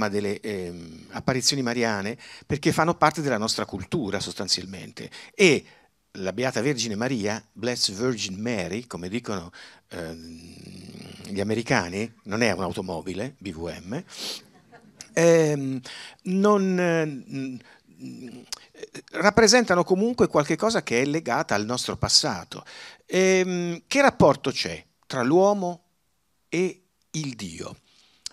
tema delle eh, apparizioni mariane perché fanno parte della nostra cultura sostanzialmente e la Beata Vergine Maria, Blessed Virgin Mary, come dicono eh, gli americani, non è un'automobile, BVM, ehm, non, eh, rappresentano comunque qualcosa che è legata al nostro passato. Ehm, che rapporto c'è tra l'uomo e il Dio?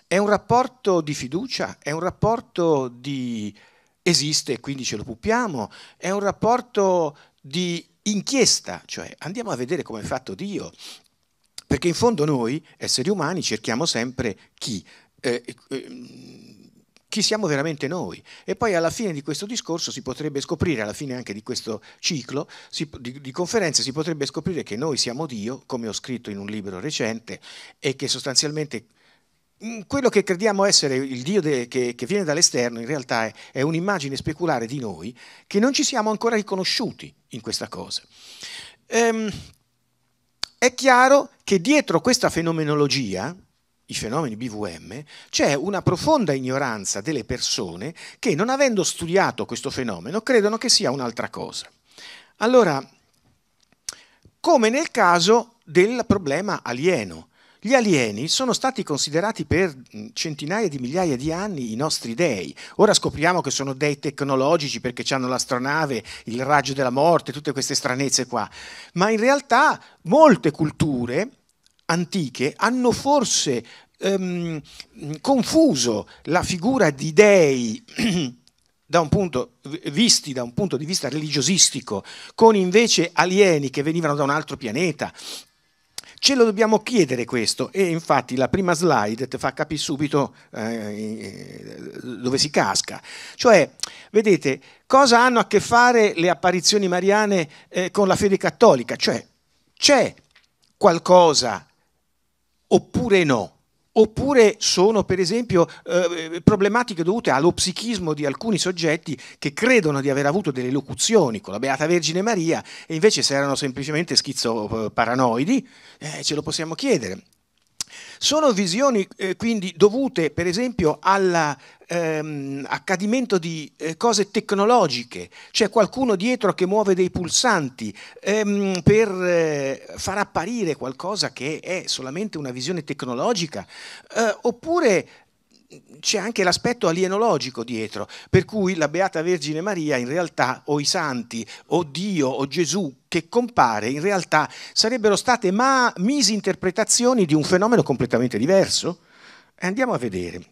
È un rapporto di fiducia, è un rapporto di esiste e quindi ce lo pupiamo, è un rapporto di inchiesta, cioè andiamo a vedere come è fatto Dio, perché in fondo noi, esseri umani, cerchiamo sempre chi, eh, eh, mm, chi siamo veramente noi. E poi alla fine di questo discorso si potrebbe scoprire, alla fine anche di questo ciclo si, di, di conferenze, si potrebbe scoprire che noi siamo Dio, come ho scritto in un libro recente, e che sostanzialmente Mm, quello che crediamo essere il Dio de, che, che, viene dall'esterno in realtà è, è, un'immagine speculare di noi che non ci siamo ancora riconosciuti in questa cosa. Ehm, è chiaro che dietro questa fenomenologia, i fenomeni BVM, c'è una profonda ignoranza delle persone che non avendo studiato questo fenomeno credono che sia un'altra cosa. Allora, come nel caso del problema alieno, gli alieni sono stati considerati per centinaia di migliaia di anni i nostri dei. Ora scopriamo che sono dei tecnologici perché hanno l'astronave, il raggio della morte, tutte queste stranezze qua. Ma in realtà molte culture antiche hanno forse ehm, confuso la figura di dei da punto, visti da un punto di vista religiosistico, con invece alieni che venivano da un altro pianeta, Ce lo dobbiamo chiedere questo e infatti la prima slide ti fa capire subito eh, eh, dove si casca. Cioè, vedete, cosa hanno a che fare le apparizioni mariane eh, con la fede cattolica? Cioè, c'è qualcosa oppure no? oppure sono per esempio eh, problematiche dovute allo psichismo di alcuni soggetti che credono di aver avuto delle locuzioni con la Beata Vergine Maria e invece se erano semplicemente schizzoparanoidi, eh, ce lo possiamo chiedere. Sono visioni eh, quindi dovute per esempio all'accadimento ehm, di eh, cose tecnologiche, c'è qualcuno dietro che muove dei pulsanti ehm, per eh, far apparire qualcosa che è solamente una visione tecnologica, eh, oppure c'è anche l'aspetto alienologico dietro, per cui la Beata Vergine Maria in realtà, o i santi, o Dio, o Gesù che compare, in realtà sarebbero state ma misinterpretazioni di un fenomeno completamente diverso? Eh, andiamo a vedere.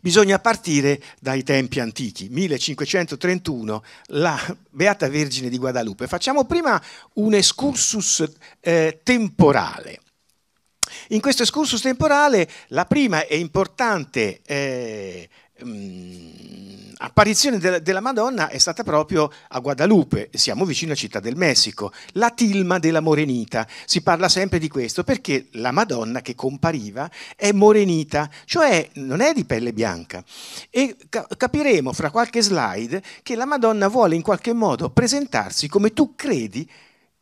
Bisogna partire dai tempi antichi, 1531, la Beata Vergine di Guadalupe. Facciamo prima un excursus eh, temporale. In questo excursus temporale la prima e importante eh, mm, apparizione de della Madonna è stata proprio a Guadalupe, siamo vicino a Città del Messico, la Tilma della Morenita. Si parla sempre di questo perché la Madonna che compariva è morenita, cioè non è di pelle bianca. E ca capiremo fra qualche slide che la Madonna vuole in qualche modo presentarsi come tu credi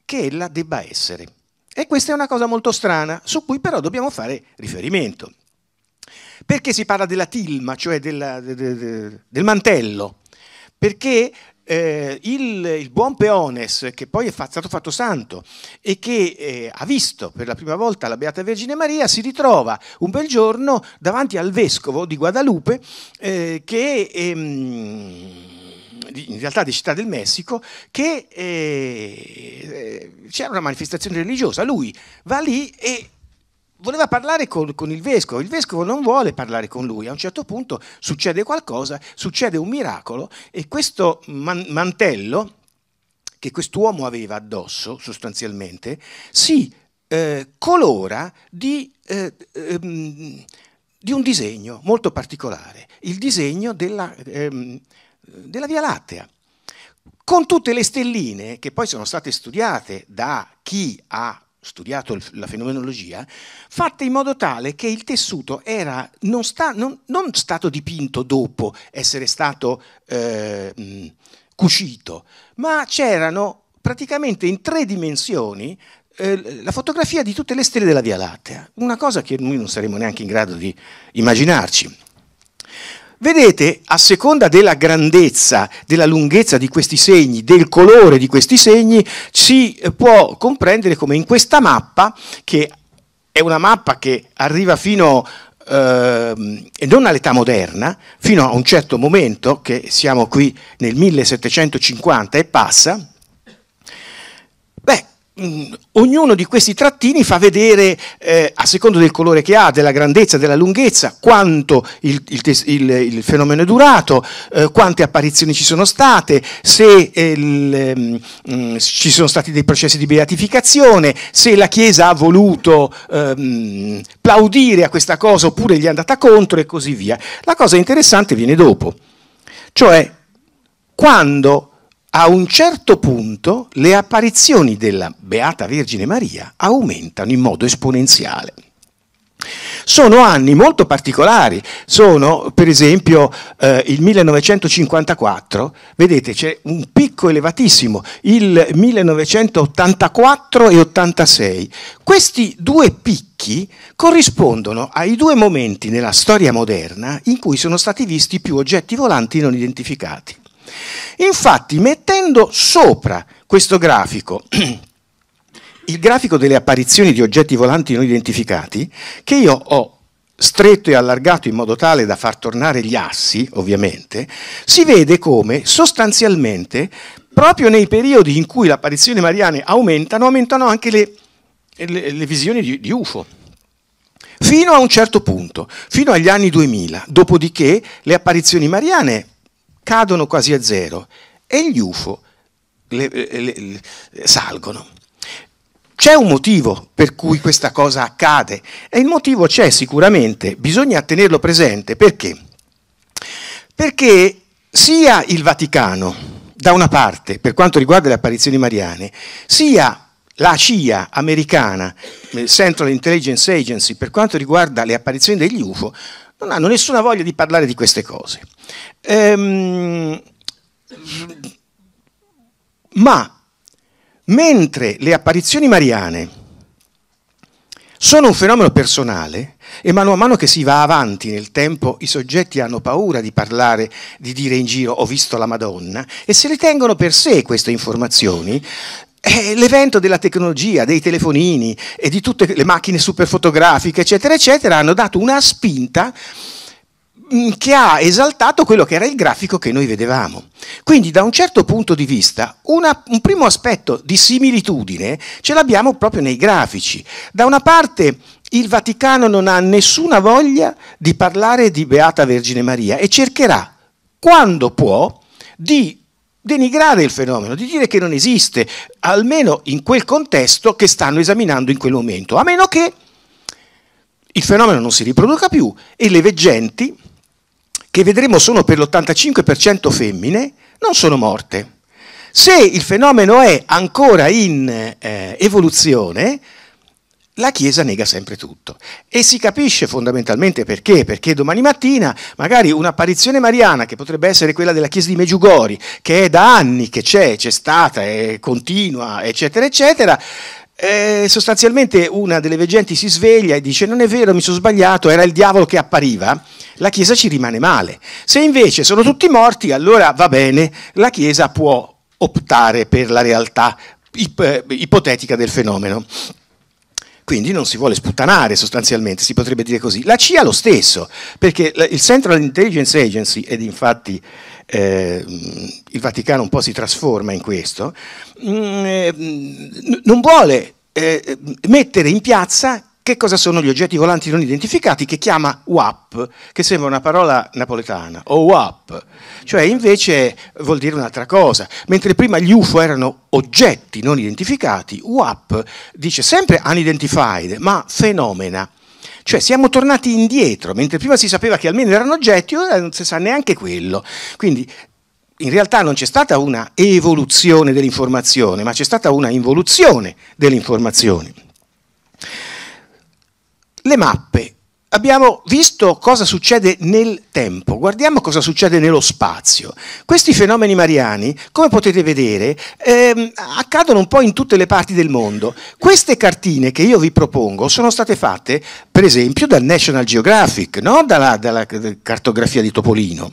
che ella debba essere. E questa è una cosa molto strana, su cui però dobbiamo fare riferimento. Perché si parla della tilma, cioè della, de, de, de, del mantello? Perché eh, il, il, buon Peones, che poi è stato fatto santo e che eh, ha visto per la prima volta la Beata Vergine Maria, si ritrova un bel giorno davanti al vescovo di Guadalupe eh, che... Ehm, in realtà di Città del Messico, che eh, eh, c'era una manifestazione religiosa. Lui va lì e voleva parlare con, con, il vescovo, il vescovo non vuole parlare con lui, a un certo punto succede qualcosa, succede un miracolo e questo man- mantello che quest'uomo aveva addosso sostanzialmente si eh, colora di, eh, ehm, di, un disegno molto particolare, il disegno della, ehm, della Via Lattea, con tutte le stelline che poi sono state studiate da chi ha studiato la fenomenologia, fatte in modo tale che il tessuto era non, sta, non, non stato dipinto dopo essere stato eh, mm, cucito, ma c'erano praticamente in tre dimensioni eh, la fotografia di tutte le stelle della Via Lattea, una cosa che noi non saremmo neanche in grado di immaginarci. Vedete, a seconda della grandezza, della lunghezza di questi segni, del colore di questi segni, si eh, può comprendere come in questa mappa, che è una mappa che arriva fino eh, non all'età moderna, fino a un certo momento, che siamo qui nel 1750 e passa, Mm, ognuno di questi trattini fa vedere, eh, a seconda del colore che ha, della grandezza, della lunghezza, quanto il, il, il, il fenomeno è durato, eh, quante apparizioni ci sono state, se eh, mh, mm, mm, ci sono stati dei processi di beatificazione, se la Chiesa ha voluto mh, ehm, plaudire a questa cosa oppure gli è andata contro e così via. La cosa interessante viene dopo, cioè quando a un certo punto le apparizioni della Beata Vergine Maria aumentano in modo esponenziale. Sono anni molto particolari, sono per esempio eh, il 1954, vedete c'è un picco elevatissimo, il 1984 e 86. Questi due picchi corrispondono ai due momenti nella storia moderna in cui sono stati visti più oggetti volanti non identificati. Infatti, mettendo sopra questo grafico il grafico delle apparizioni di oggetti volanti non identificati, che io ho stretto e allargato in modo tale da far tornare gli assi, ovviamente, si vede come sostanzialmente proprio nei periodi in cui le apparizioni mariane aumentano, aumentano anche le, le, le visioni di, di UFO fino a un certo punto, fino agli anni 2000, dopodiché le apparizioni mariane cadono quasi a zero e gli UFO le, le, le, salgono. C'è un motivo per cui questa cosa accade e il motivo c'è sicuramente, bisogna tenerlo presente perché? Perché sia il Vaticano, da una parte, per quanto riguarda le apparizioni mariane, sia la CIA americana, eh, Central Intelligence Agency, per quanto riguarda le apparizioni degli UFO, non hanno nessuna voglia di parlare di queste cose. Ehm, ma mentre le apparizioni mariane sono un fenomeno personale e mano a mano che si va avanti nel tempo i soggetti hanno paura di parlare, di dire in giro ho visto la Madonna e se le tengono per sé queste informazioni, eh, l'evento della tecnologia, dei telefonini e di tutte le macchine superfotografiche, eccetera, eccetera, hanno dato una spinta mm, che ha esaltato quello che era il grafico che noi vedevamo. Quindi da un certo punto di vista una, un primo aspetto di similitudine ce l'abbiamo proprio nei grafici. Da una parte il Vaticano non ha nessuna voglia di parlare di Beata Vergine Maria e cercherà, quando può, di denigrare il fenomeno, di dire che non esiste, almeno in quel contesto che stanno esaminando in quel momento, a meno che il fenomeno non si riproduca più e le veggenti, che vedremo sono per l'85% femmine, non sono morte. Se il fenomeno è ancora in eh, evoluzione, la Chiesa nega sempre tutto. E si capisce fondamentalmente perché, perché domani mattina magari un'apparizione mariana, che potrebbe essere quella della Chiesa di Meggiugori, che è da anni che c'è, c'è stata, è continua, eccetera, eccetera, eh, sostanzialmente una delle veggenti si sveglia e dice non è vero, mi sono sbagliato, era il diavolo che appariva, la Chiesa ci rimane male. Se invece sono tutti morti, allora va bene, la Chiesa può optare per la realtà ip- ipotetica del fenomeno quindi non si vuole sputtanare sostanzialmente, si potrebbe dire così. La CIA lo stesso, perché il Central Intelligence Agency, ed infatti eh, il Vaticano un po' si trasforma in questo, mh, mm, eh, mm, non vuole eh, mettere in piazza che cosa sono gli oggetti volanti non identificati che chiama WAP, che sembra una parola napoletana, o WAP, cioè invece vuol dire un'altra cosa. Mentre prima gli UFO erano oggetti non identificati, WAP dice sempre unidentified, ma fenomena. Cioè siamo tornati indietro, mentre prima si sapeva che almeno erano oggetti, ora non si sa neanche quello. Quindi in realtà non c'è stata una evoluzione dell'informazione, ma c'è stata una involuzione dell'informazione le mappe. Abbiamo visto cosa succede nel tempo, guardiamo cosa succede nello spazio. Questi fenomeni mariani, come potete vedere, ehm, accadono un po' in tutte le parti del mondo. Queste cartine che io vi propongo sono state fatte, per esempio, dal National Geographic, no? dalla, dalla cartografia di Topolino,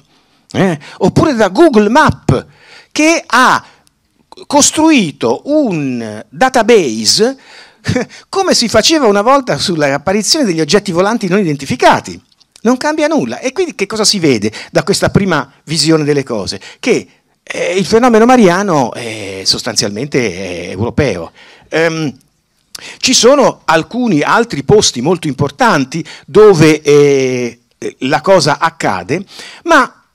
eh? oppure da Google Map, che ha costruito un database come si faceva una volta sull'apparizione degli oggetti volanti non identificati. Non cambia nulla. E quindi che cosa si vede da questa prima visione delle cose? Che eh, il fenomeno mariano è sostanzialmente è eh, europeo. Um, ci sono alcuni altri posti molto importanti dove eh, la cosa accade, ma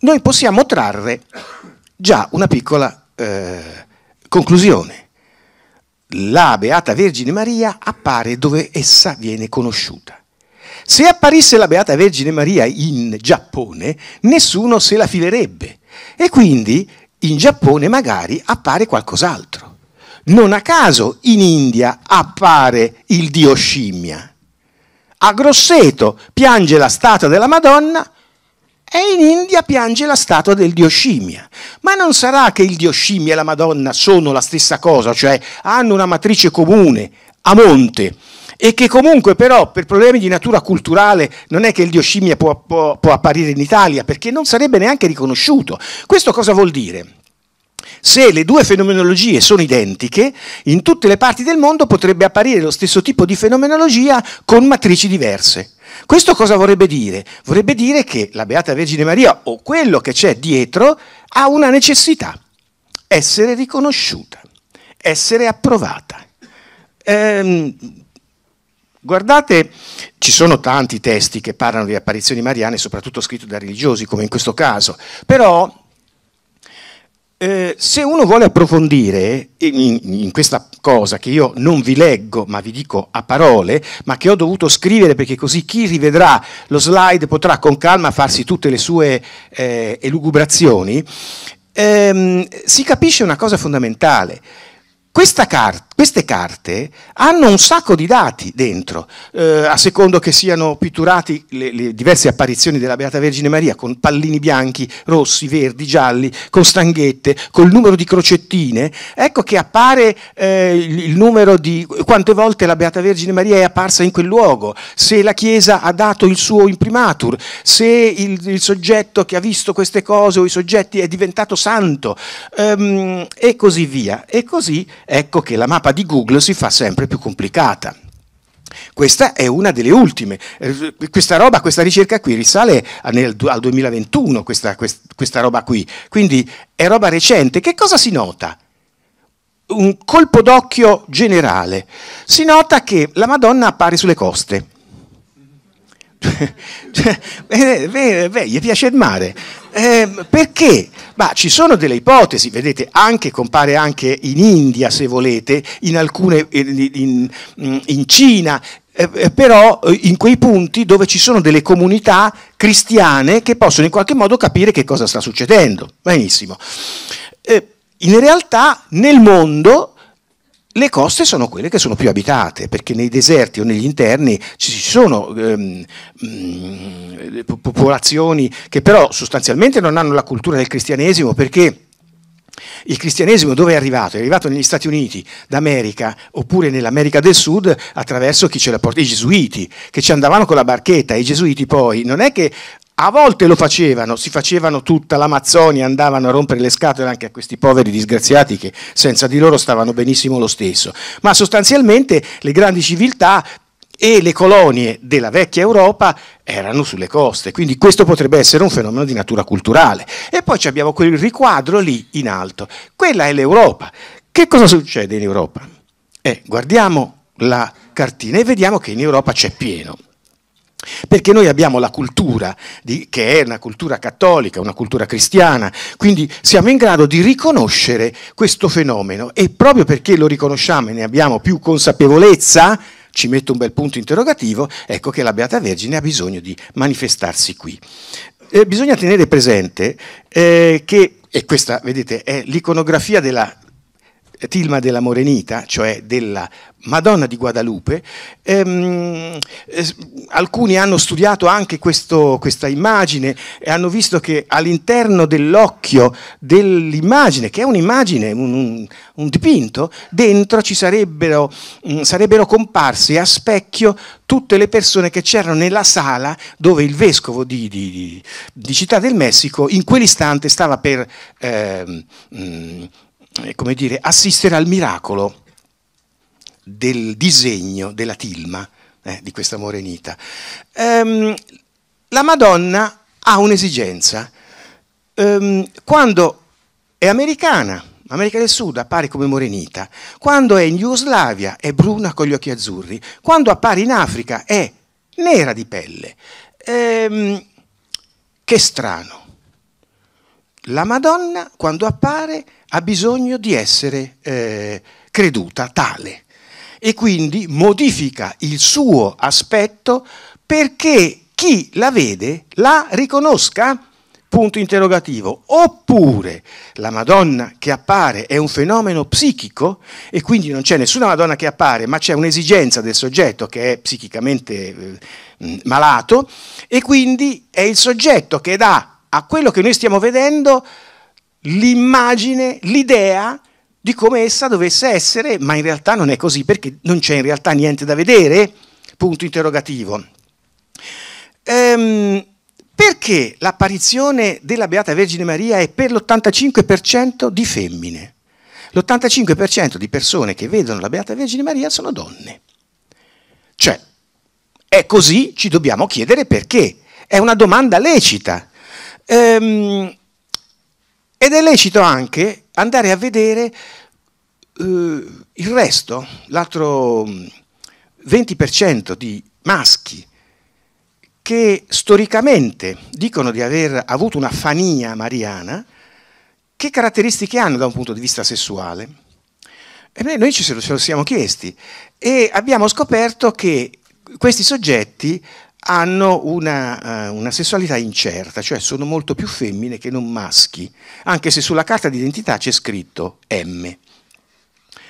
noi possiamo trarre già una piccola eh, conclusione la Beata Vergine Maria appare dove essa viene conosciuta. Se apparisse la Beata Vergine Maria in Giappone, nessuno se la filerebbe e quindi in Giappone magari appare qualcos'altro. Non a caso in India appare il dio scimmia. A Grosseto piange la statua della Madonna, e in India piange la statua del dio scimmia. Ma non sarà che il dio scimmia e la Madonna sono la stessa cosa, cioè hanno una matrice comune, a monte, e che comunque però per problemi di natura culturale non è che il dio scimmia può, può, può apparire in Italia, perché non sarebbe neanche riconosciuto. Questo cosa vuol dire? Se le due fenomenologie sono identiche, in tutte le parti del mondo potrebbe apparire lo stesso tipo di fenomenologia con matrici diverse. Questo cosa vorrebbe dire? Vorrebbe dire che la Beata Vergine Maria o quello che c'è dietro ha una necessità, essere riconosciuta, essere approvata. Ehm, guardate, ci sono tanti testi che parlano di apparizioni mariane, soprattutto scritti da religiosi, come in questo caso, però eh, se uno vuole approfondire in, in, questa cosa che io non vi leggo, ma vi dico a parole, ma che ho dovuto scrivere perché così chi rivedrà lo slide potrà con calma farsi tutte le sue eh, elugubrazioni, ehm, si capisce una cosa fondamentale car- queste carte hanno un sacco di dati dentro, eh, a secondo che siano pitturati le, le, diverse apparizioni della Beata Vergine Maria, con pallini bianchi, rossi, verdi, gialli, con stanghette, col numero di crocettine, ecco che appare eh, il numero di quante volte la Beata Vergine Maria è apparsa in quel luogo, se la Chiesa ha dato il suo imprimatur, se il, il soggetto che ha visto queste cose o i soggetti è diventato santo, ehm, e così via. E così ecco che la mappa di Google si fa sempre più complicata. Questa è una delle ultime. Eh, questa roba, questa ricerca qui risale al 2021, questa, questa roba qui. Quindi è roba recente. Che cosa si nota? Un colpo d'occhio generale. Si nota che la Madonna appare sulle coste beh, beh, beh, gli piace il mare. Eh, perché? Ma ci sono delle ipotesi, vedete, anche, compare anche in India se volete, in alcune, in, in, mm, in Cina, eh, eh però eh, in quei punti dove ci sono delle comunità cristiane che possono in qualche modo capire che cosa sta succedendo. Benissimo. Eh, in realtà nel mondo le coste sono quelle che sono più abitate, perché nei deserti o negli interni ci sono ehm, mm, popolazioni che però sostanzialmente non hanno la cultura del cristianesimo perché... Il cristianesimo dove è arrivato? È arrivato negli Stati Uniti d'America oppure nell'America del Sud attraverso chi ce la porta, i gesuiti, che ci andavano con la barchetta. I gesuiti poi non è che a volte lo facevano, si facevano tutta l'Amazzonia, andavano a rompere le scatole anche a questi poveri disgraziati che senza di loro stavano benissimo lo stesso. Ma sostanzialmente le grandi civiltà e le colonie della vecchia Europa erano sulle coste, quindi questo potrebbe essere un fenomeno di natura culturale. E poi abbiamo quel riquadro lì in alto, quella è l'Europa. Che cosa succede in Europa? Eh, guardiamo la cartina e vediamo che in Europa c'è pieno. Perché noi abbiamo la cultura, di, che è una cultura cattolica, una cultura cristiana, quindi siamo in grado di riconoscere questo fenomeno e proprio perché lo riconosciamo e ne abbiamo più consapevolezza, ci metto un bel punto interrogativo, ecco che la Beata Vergine ha bisogno di manifestarsi qui. Eh, bisogna tenere presente eh, che, e questa vedete è l'iconografia della Tilma della Morenita, cioè della Madonna di Guadalupe, ehm, eh, alcuni hanno studiato anche questo, questa immagine e hanno visto che all'interno dell'occhio dell'immagine, che è un'immagine, un, un, un dipinto, dentro ci sarebbero, mh, mm, sarebbero comparse a specchio tutte le persone che c'erano nella sala dove il vescovo di, di, di, di Città del Messico in quell'istante stava per... Ehm, mh, mm, eh, come dire, assistere al miracolo del disegno della tilma eh, di questa morenita. Ehm, la Madonna ha un'esigenza. Ehm, quando è americana, America del Sud appare come morenita, quando è in Jugoslavia è bruna con gli occhi azzurri, quando appare in Africa è nera di pelle. Ehm, che strano. La Madonna quando appare ha bisogno di essere eh, creduta tale e quindi modifica il suo aspetto perché chi la vede la riconosca? Punto interrogativo. Oppure la Madonna che appare è un fenomeno psichico e quindi non c'è nessuna Madonna che appare, ma c'è un'esigenza del soggetto che è psichicamente eh, malato e quindi è il soggetto che dà a quello che noi stiamo vedendo l'immagine, l'idea di come essa dovesse essere, ma in realtà non è così perché non c'è in realtà niente da vedere? Punto interrogativo. Ehm, perché l'apparizione della Beata Vergine Maria è per l'85% di femmine? L'85% di persone che vedono la Beata Vergine Maria sono donne. Cioè, è così, ci dobbiamo chiedere perché. È una domanda lecita. Ehm, ed è lecito anche andare a vedere Uh, il resto, l'altro 20% mm, di maschi che storicamente dicono di aver avuto una fania mariana, che caratteristiche hanno da un punto di vista sessuale? E noi ce ce lo siamo chiesti e abbiamo scoperto che questi soggetti hanno una, eh, una, sessualità incerta, cioè sono molto più femmine che non maschi, anche se sulla carta d'identità c'è scritto M.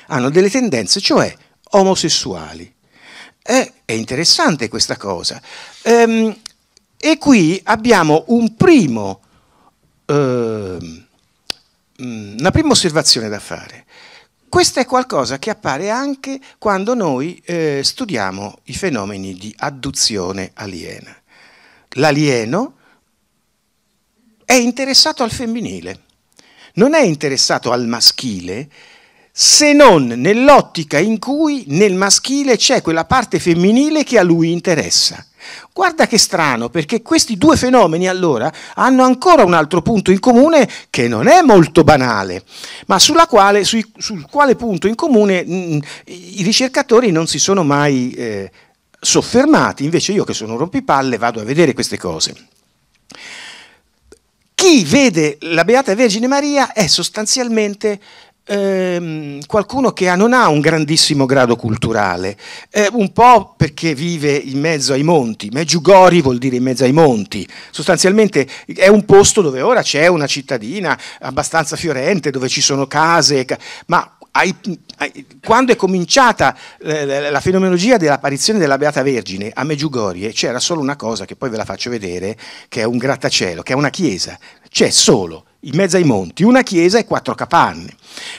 Hanno delle tendenze, cioè omosessuali. è, eh, è interessante questa cosa. Ehm, e qui abbiamo un primo, eh, una prima osservazione da fare. Questo è qualcosa che appare anche quando noi eh, studiamo i fenomeni di adduzione aliena. L'alieno è interessato al femminile, non è interessato al maschile se non nell'ottica in cui nel maschile c'è quella parte femminile che a lui interessa. Guarda che strano, perché questi due fenomeni allora hanno ancora un altro punto in comune che non è molto banale, ma quale, sui, sul quale punto in comune mh, mm, i ricercatori non si sono mai eh, soffermati. Invece io che sono rompipalle vado a vedere queste cose. Chi vede la Beata Vergine Maria è sostanzialmente ehm, qualcuno che non ha un grandissimo grado culturale, eh, un po' perché vive in mezzo ai monti, Meggiugori vuol dire in mezzo ai monti, sostanzialmente è un posto dove ora c'è una cittadina abbastanza fiorente, dove ci sono case, ma ai, ai, quando è cominciata eh, la fenomenologia dell'apparizione della Beata Vergine a Meggiugorie c'era solo una cosa che poi ve la faccio vedere, che è un grattacielo, che è una chiesa, c'è solo in mezzo ai monti, una chiesa e quattro capanne.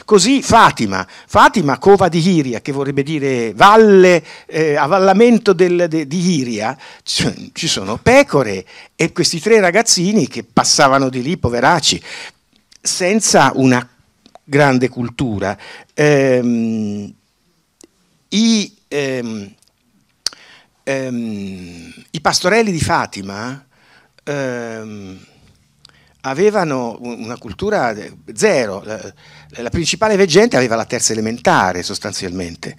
Così Fatima, Fatima cova di Hiria, che vorrebbe dire valle, eh, avallamento del, de, di Hiria, ci sono pecore e questi tre ragazzini che passavano di lì, poveracci, senza una grande cultura. Ehm, i, ehm, ehm, I pastorelli di Fatima ehm, avevano una cultura zero, la, la, principale veggente aveva la terza elementare sostanzialmente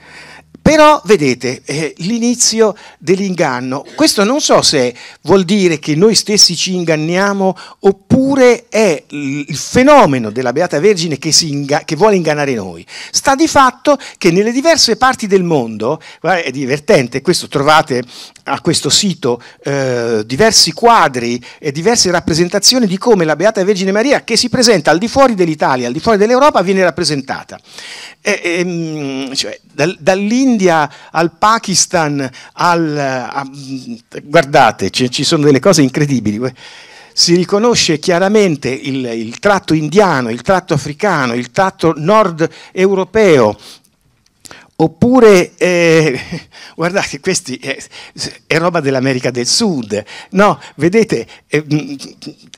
però vedete eh, l'inizio dell'inganno. Questo non so se vuol dire che noi stessi ci inganniamo oppure è il fenomeno della Beata Vergine che, inga- che vuole ingannare noi. Sta di fatto che nelle diverse parti del mondo, è divertente, questo trovate a questo sito eh, diversi quadri e diverse rappresentazioni di come la Beata Vergine Maria, che si presenta al di fuori dell'Italia, al di fuori dell'Europa, viene rappresentata. E, eh, e, ehm, cioè, dal, dall'inizio all'India, al Pakistan, al, eh, a, guardate, ci, ci sono delle cose incredibili eh, si riconosce chiaramente il, il, tratto indiano, il tratto africano, il tratto nord europeo. Oppure, eh, guardate, questi è, eh, è, roba dell'America del Sud. No, vedete, eh, mm, mm,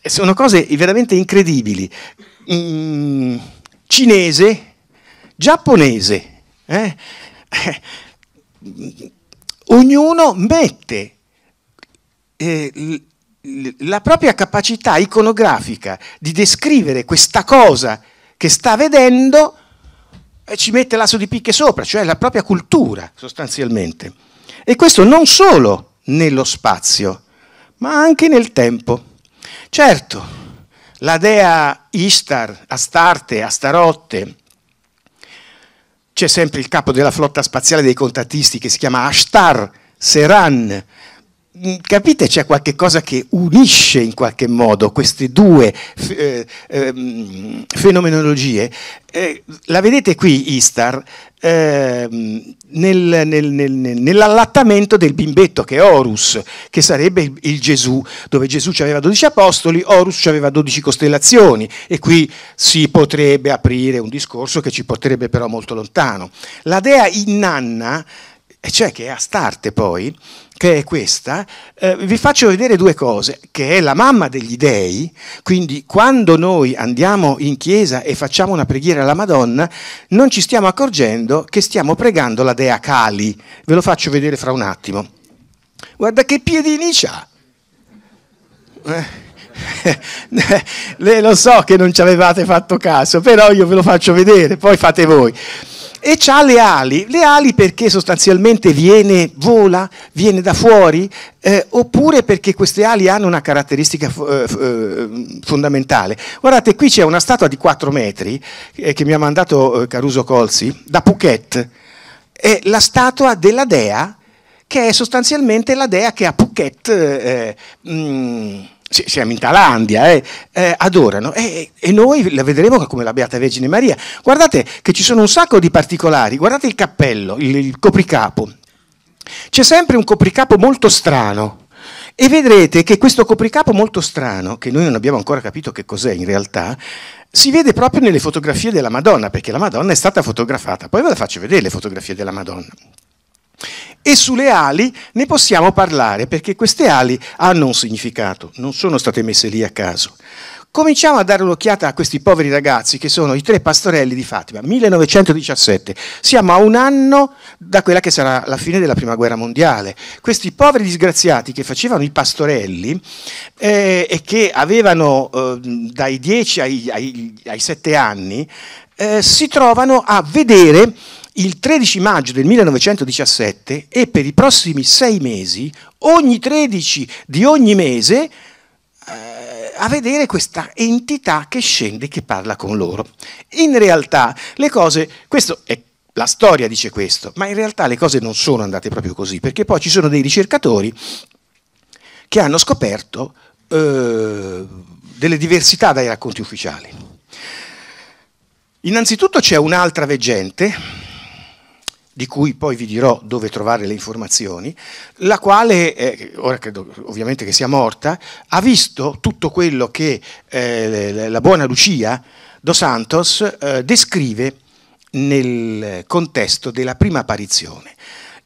sono cose veramente incredibili. Mm, cinese, giapponese. Eh? eh, ognuno mette eh, la propria capacità iconografica di descrivere questa cosa che sta vedendo e eh, ci mette l'asso di picche sopra, cioè la propria cultura sostanzialmente. E questo non solo nello spazio, ma anche nel tempo. Certo, la dea Istar, Astarte, Astarotte, c'è sempre il capo della flotta spaziale dei contattisti che si chiama Ashtar Seran, Mm, capite c'è qualche cosa che unisce in qualche modo queste due eh, eh, fenomenologie. Eh, la vedete qui Istar ehm, nel, nel, nel, nell'allattamento del bimbetto che è Horus, che sarebbe il, il Gesù, dove Gesù aveva 12 apostoli, Horus aveva 12 costellazioni e qui si potrebbe aprire un discorso che ci porterebbe però molto lontano. La dea Inanna, eh, cioè che è Astarte poi, che è questa, eh, vi faccio vedere due cose, che è la mamma degli dei, quindi quando noi andiamo in chiesa e facciamo una preghiera alla Madonna, non ci stiamo accorgendo che stiamo pregando la dea Kali, ve lo faccio vedere fra un attimo. Guarda che piedini c'ha! Eh. lo so che non ci avevate fatto caso, però io ve lo faccio vedere, poi fate voi e ha le ali. Le ali perché sostanzialmente viene, vola, viene da fuori, eh, oppure perché queste ali hanno una caratteristica eh, eh, fondamentale. Guardate, qui c'è una statua di 4 metri eh, che mi ha mandato eh, Caruso Colzi da Phuket. È la statua della dea che è sostanzialmente la dea che a Phuket... Mh, eh, mm, siamo in Talandia, eh, eh, adorano e, e noi la vedremo come la Beata Vergine Maria. Guardate che ci sono un sacco di particolari, guardate il cappello, il, il copricapo. C'è sempre un copricapo molto strano. E vedrete che questo copricapo molto strano, che noi non abbiamo ancora capito che cos'è in realtà, si vede proprio nelle fotografie della Madonna, perché la Madonna è stata fotografata. Poi ve la faccio vedere le fotografie della Madonna e sulle ali ne possiamo parlare perché queste ali hanno un significato, non sono state messe lì a caso. Cominciamo a dare un'occhiata a questi poveri ragazzi che sono i tre pastorelli di Fatima, 1917. Siamo a un anno da quella che sarà la fine della Prima Guerra Mondiale. Questi poveri disgraziati che facevano i pastorelli eh, e che avevano eh, dai 10 ai, ai, ai 7 anni eh, si trovano a vedere il 13 maggio del 1917 e per i prossimi sei mesi, ogni 13 di ogni mese, eh, a vedere questa entità che scende, che parla con loro. In realtà le cose, questo è la storia dice questo, ma in realtà le cose non sono andate proprio così, perché poi ci sono dei ricercatori che hanno scoperto eh, delle diversità dai racconti ufficiali. Innanzitutto c'è un'altra veggente di cui poi vi dirò dove trovare le informazioni, la quale, eh, ora credo ovviamente che sia morta, ha visto tutto quello che eh, la buona Lucia dos Santos eh, descrive nel contesto della prima apparizione.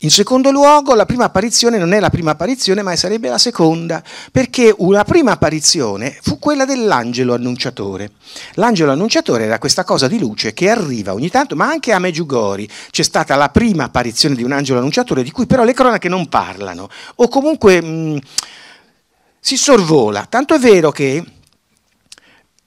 In secondo luogo, la prima apparizione non è la prima apparizione, ma sarebbe la seconda, perché una prima apparizione fu quella dell'angelo annunciatore. L'angelo annunciatore era questa cosa di luce che arriva ogni tanto, ma anche a Meggiugori c'è stata la prima apparizione di un angelo annunciatore di cui però le cronache non parlano, o comunque mh, mm, si sorvola. Tanto è vero che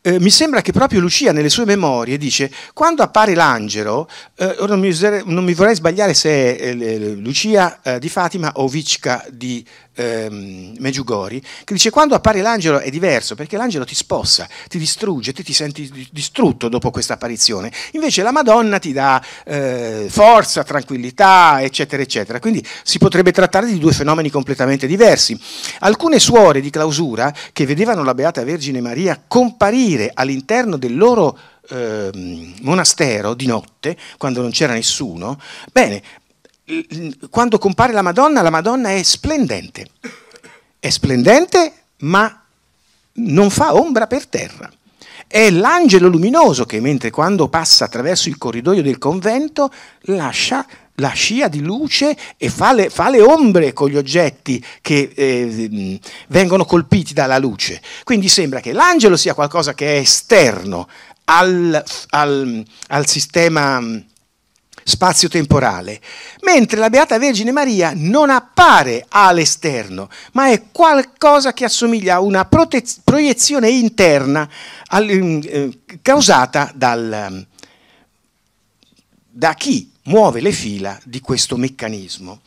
eh, mi sembra che proprio Lucia nelle sue memorie dice, quando appare l'angelo, eh, non, mi, non, mi vorrei sbagliare se è eh, Lucia eh, di Fatima o Vicca di ehm, Meggiugori, che dice quando appare l'angelo è diverso perché l'angelo ti spossa, ti distrugge, te ti senti distrutto dopo questa apparizione, invece la Madonna ti dà eh, forza, tranquillità, eccetera, eccetera. Quindi si potrebbe trattare di due fenomeni completamente diversi. Alcune suore di clausura che vedevano la Beata Vergine Maria comparire aprire all'interno del loro eh, monastero di notte, quando non c'era nessuno, bene, quando compare la Madonna, la Madonna è splendente, è splendente ma non fa ombra per terra. È l'angelo luminoso che mentre quando passa attraverso il corridoio del convento lascia la scia di luce e fa le, fa le ombre con gli oggetti che eh, mm, vengono colpiti dalla luce. Quindi sembra che l'angelo sia qualcosa che è esterno al, al, al sistema mm, spazio-temporale, mentre la Beata Vergine Maria non appare all'esterno, ma è qualcosa che assomiglia a una prote- proiezione interna al, mm, eh, causata dal, da chi? muove le fila di questo meccanismo.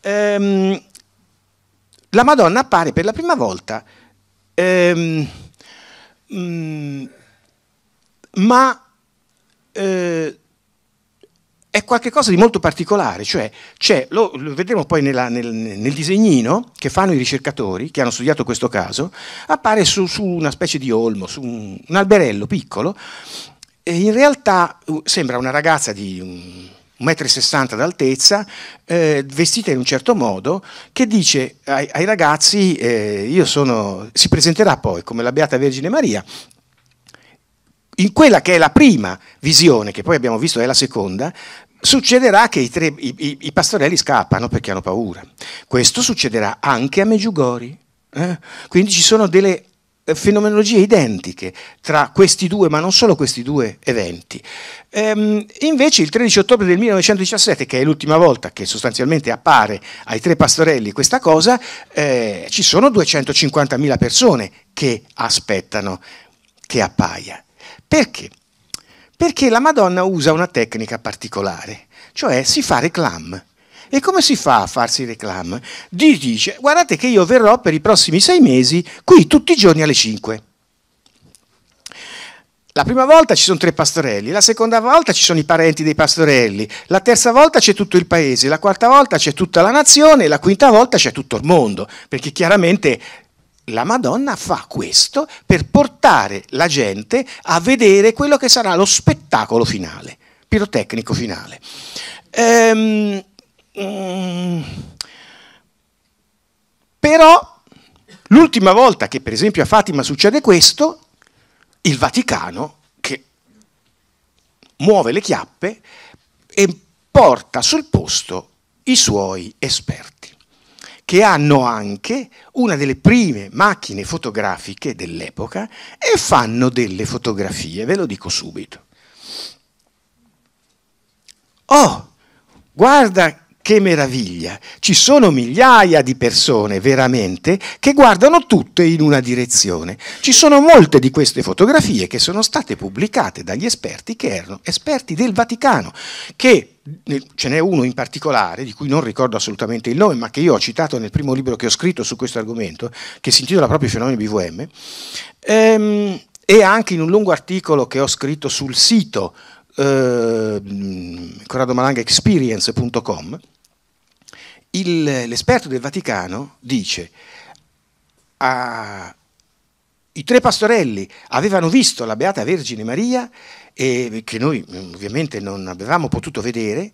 Ehm, la Madonna appare per la prima volta, ehm, mh, mm, ma eh, è qualcosa di molto particolare, cioè lo, lo, vedremo poi nella, nel, nel, disegnino che fanno i ricercatori che hanno studiato questo caso, appare su, su una specie di olmo, su un, un alberello piccolo, e in realtà uh, sembra una ragazza di 1,60 m d'altezza, eh, vestita in un certo modo, che dice ai, ai ragazzi, eh, io sono, si presenterà poi come la Beata Vergine Maria, in quella che è la prima visione, che poi abbiamo visto è la seconda, succederà che i, tre, i, i, i pastorelli scappano perché hanno paura. Questo succederà anche a Meggiugori. Eh? Quindi ci sono delle eh, fenomenologie identiche tra questi due, ma non solo questi due eventi. Ehm, invece il 13 ottobre del 1917, che è l'ultima volta che sostanzialmente appare ai tre pastorelli questa cosa, eh, ci sono 250.000 persone che aspettano che appaia. Perché? Perché la Madonna usa una tecnica particolare, cioè si fa reclam. E come si fa a farsi reclam? Gli dice, guardate che io verrò per i prossimi sei mesi qui tutti i giorni alle 5. La prima volta ci sono tre pastorelli, la seconda volta ci sono i parenti dei pastorelli, la terza volta c'è tutto il paese, la quarta volta c'è tutta la nazione, la quinta volta c'è tutto il mondo, perché chiaramente la Madonna fa questo per portare la gente a vedere quello che sarà lo spettacolo finale, pirotecnico finale. Ehm, Mm. Però l'ultima volta che per esempio a Fatima succede questo, il Vaticano che muove le chiappe e porta sul posto i suoi esperti, che hanno anche una delle prime macchine fotografiche dell'epoca e fanno delle fotografie, ve lo dico subito. Oh, guarda che meraviglia! Ci sono migliaia di persone veramente che guardano tutte in una direzione. Ci sono molte di queste fotografie che sono state pubblicate dagli esperti che erano esperti del Vaticano, che ce n'è uno in particolare, di cui non ricordo assolutamente il nome, ma che io ho citato nel primo libro che ho scritto su questo argomento, che si intitola proprio Fenomeni BVM, ehm, e anche in un lungo articolo che ho scritto sul sito eh, Corrado Malanga Experience.com, l'esperto del Vaticano dice a, ah, i tre pastorelli avevano visto la Beata Vergine Maria, eh, che noi mm, ovviamente non avevamo potuto vedere,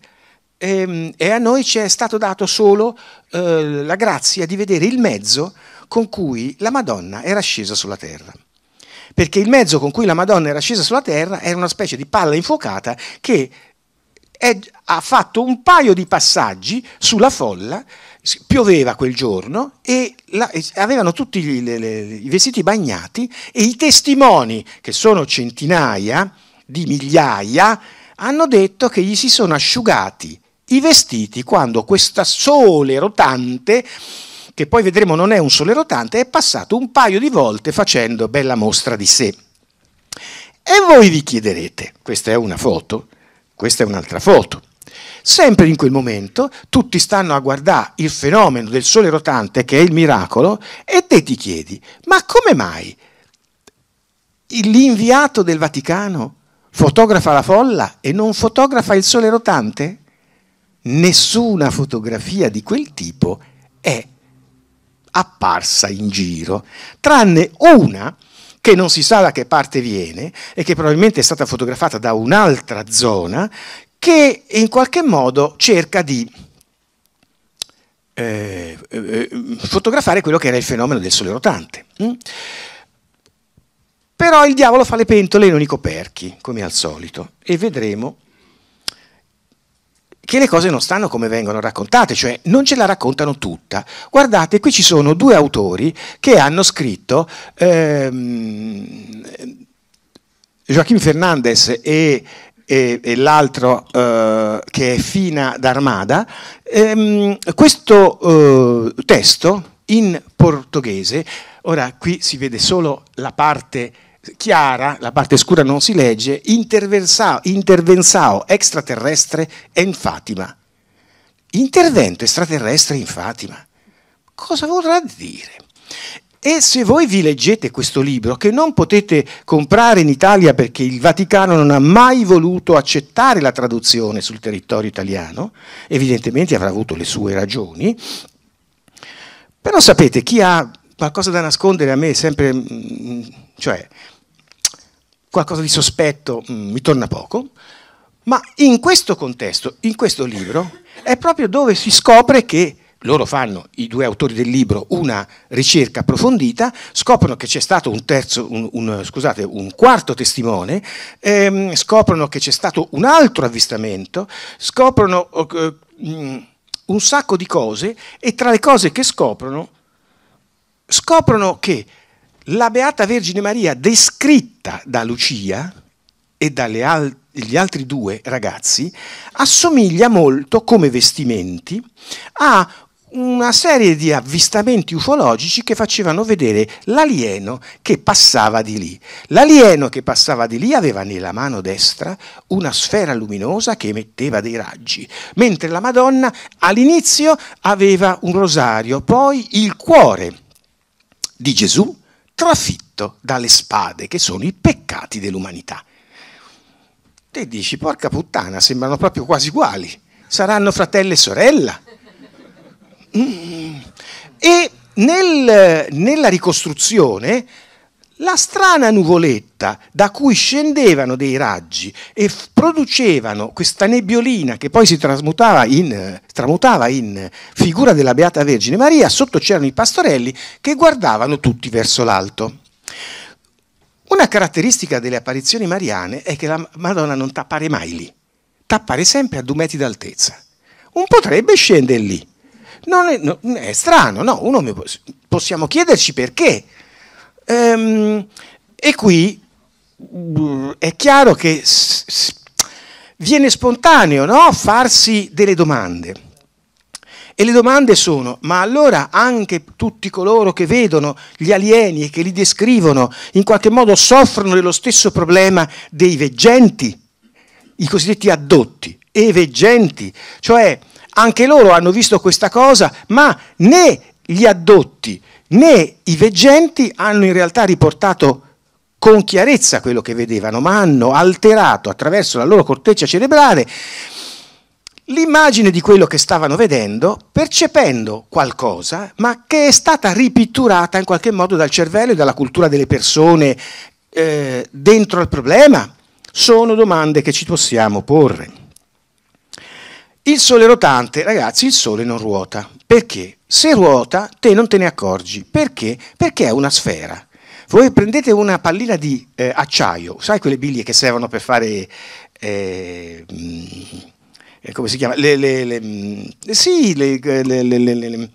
eh, e a noi ci è stato dato solo eh, la grazia di vedere il mezzo con cui la Madonna era scesa sulla terra perché il mezzo con cui la Madonna era scesa sulla terra era una specie di palla infuocata che è, ha fatto un paio di passaggi sulla folla, pioveva quel giorno e la, avevano tutti gli, le, le, i vestiti bagnati e i testimoni, che sono centinaia di migliaia, hanno detto che gli si sono asciugati i vestiti quando questo sole rotante che poi vedremo non è un sole rotante, è passato un paio di volte facendo bella mostra di sé. E voi vi chiederete, questa è una foto, questa è un'altra foto. Sempre in quel momento tutti stanno a guardare il fenomeno del sole rotante che è il miracolo e te ti chiedi, ma come mai l'inviato del Vaticano fotografa la folla e non fotografa il sole rotante? Nessuna fotografia di quel tipo è apparsa in giro, tranne una che non si sa da che parte viene e che probabilmente è stata fotografata da un'altra zona che in qualche modo cerca di eh, eh fotografare quello che era il fenomeno del sole rotante. Mm? Però il diavolo fa le pentole e non i coperchi, come al solito, e vedremo che le cose non stanno come vengono raccontate, cioè non ce la raccontano tutta. Guardate, qui ci sono due autori che hanno scritto, ehm, Joaquim Fernandez e, e, e l'altro eh, che è Fina d'Armada, ehm, questo eh, testo in portoghese, ora qui si vede solo la parte chiara, la parte scura non si legge, interversao, intervensao extraterrestre en Fatima. Intervento extraterrestre in Fatima. Cosa vorrà dire? E se voi vi leggete questo libro, che non potete comprare in Italia perché il Vaticano non ha mai voluto accettare la traduzione sul territorio italiano, evidentemente avrà avuto le sue ragioni, però sapete chi ha qualcosa da nascondere a me sempre, mm, mm, cioè qualcosa di sospetto mm, mi torna poco, ma in questo contesto, in questo libro, è proprio dove si scopre che loro fanno, i due autori del libro, una ricerca approfondita, scoprono che c'è stato un, terzo, un, un, scusate, un quarto testimone, ehm, scoprono che c'è stato un altro avvistamento, scoprono eh, un sacco di cose e tra le cose che scoprono scoprono che la Beata Vergine Maria descritta da Lucia e dagli al altri due ragazzi assomiglia molto come vestimenti a una serie di avvistamenti ufologici che facevano vedere l'alieno che passava di lì. L'alieno che passava di lì aveva nella mano destra una sfera luminosa che emetteva dei raggi, mentre la Madonna all'inizio aveva un rosario, poi il cuore di Gesù trafitto dalle spade che sono i peccati dell'umanità. Te dici, porca puttana, sembrano proprio quasi uguali, saranno fratello e sorella. Mm. E nel, nella ricostruzione la strana nuvoletta da cui scendevano dei raggi e producevano questa nebbiolina che poi si trasmutava in, tramutava in figura della Beata Vergine Maria, sotto c'erano i pastorelli che guardavano tutti verso l'alto. Una caratteristica delle apparizioni mariane è che la Madonna non t'appare mai lì, t'appare sempre a due metri d'altezza. Un potrebbe scendere lì. Non è, non è strano, no? Uno, possiamo chiederci perché Ehm, e qui mm, è chiaro che viene spontaneo no? farsi delle domande. E le domande sono, ma allora anche tutti coloro che vedono gli alieni e che li descrivono in qualche modo soffrono dello stesso problema dei veggenti, i cosiddetti addotti e veggenti, cioè anche loro hanno visto questa cosa, ma né gli addotti né i veggenti hanno in realtà riportato con chiarezza quello che vedevano, ma hanno alterato attraverso la loro corteccia cerebrale l'immagine di quello che stavano vedendo, percependo qualcosa, ma che è stata ripitturata in qualche modo dal cervello e dalla cultura delle persone eh, dentro al problema? Sono domande che ci possiamo porre. Il sole rotante, ragazzi, il sole non ruota. Perché? Se ruota, te non te ne accorgi. Perché? Perché è una sfera. Voi prendete una pallina di eh, acciaio, sai quelle biglie che servono per fare... Eh, mm, eh come si chiama? Le, le, le, mm, sì, eh,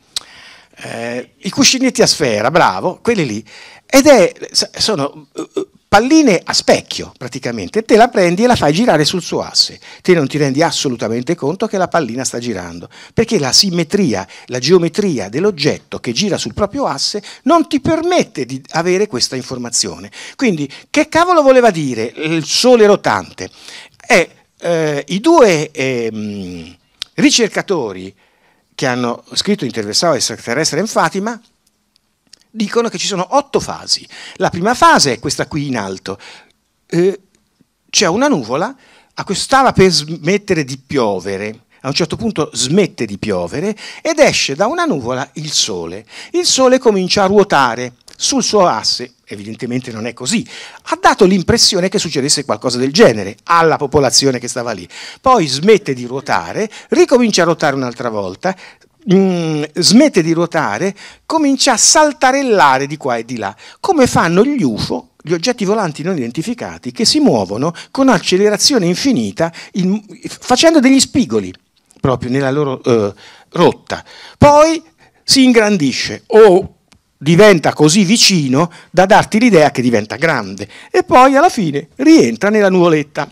i cuscinetti a sfera, bravo, quelli lì. Ed è, sono eh, palline a specchio praticamente, te la prendi e la fai girare sul suo asse, te non ti rendi assolutamente conto che la pallina sta girando, perché la simmetria, la geometria dell'oggetto che gira sul proprio asse non ti permette di avere questa informazione. Quindi che cavolo voleva dire il sole rotante? È eh, i due eh, ricercatori che hanno scritto Interversava extraterrestre in Fatima dicono che ci sono otto fasi. La prima fase è questa qui in alto. Eh, c'è una nuvola, stava per smettere di piovere a un certo punto smette di piovere ed esce da una nuvola il sole. Il sole comincia a ruotare sul suo asse, evidentemente non è così, ha dato l'impressione che succedesse qualcosa del genere alla popolazione che stava lì, poi smette di ruotare, ricomincia a ruotare un'altra volta, Mm, smette di ruotare, comincia a saltarellare di qua e di là, come fanno gli UFO, gli oggetti volanti non identificati, che si muovono con accelerazione infinita, in, facendo degli spigoli proprio nella loro eh, rotta. Poi si ingrandisce o diventa così vicino da darti l'idea che diventa grande e poi alla fine rientra nella nuvoletta.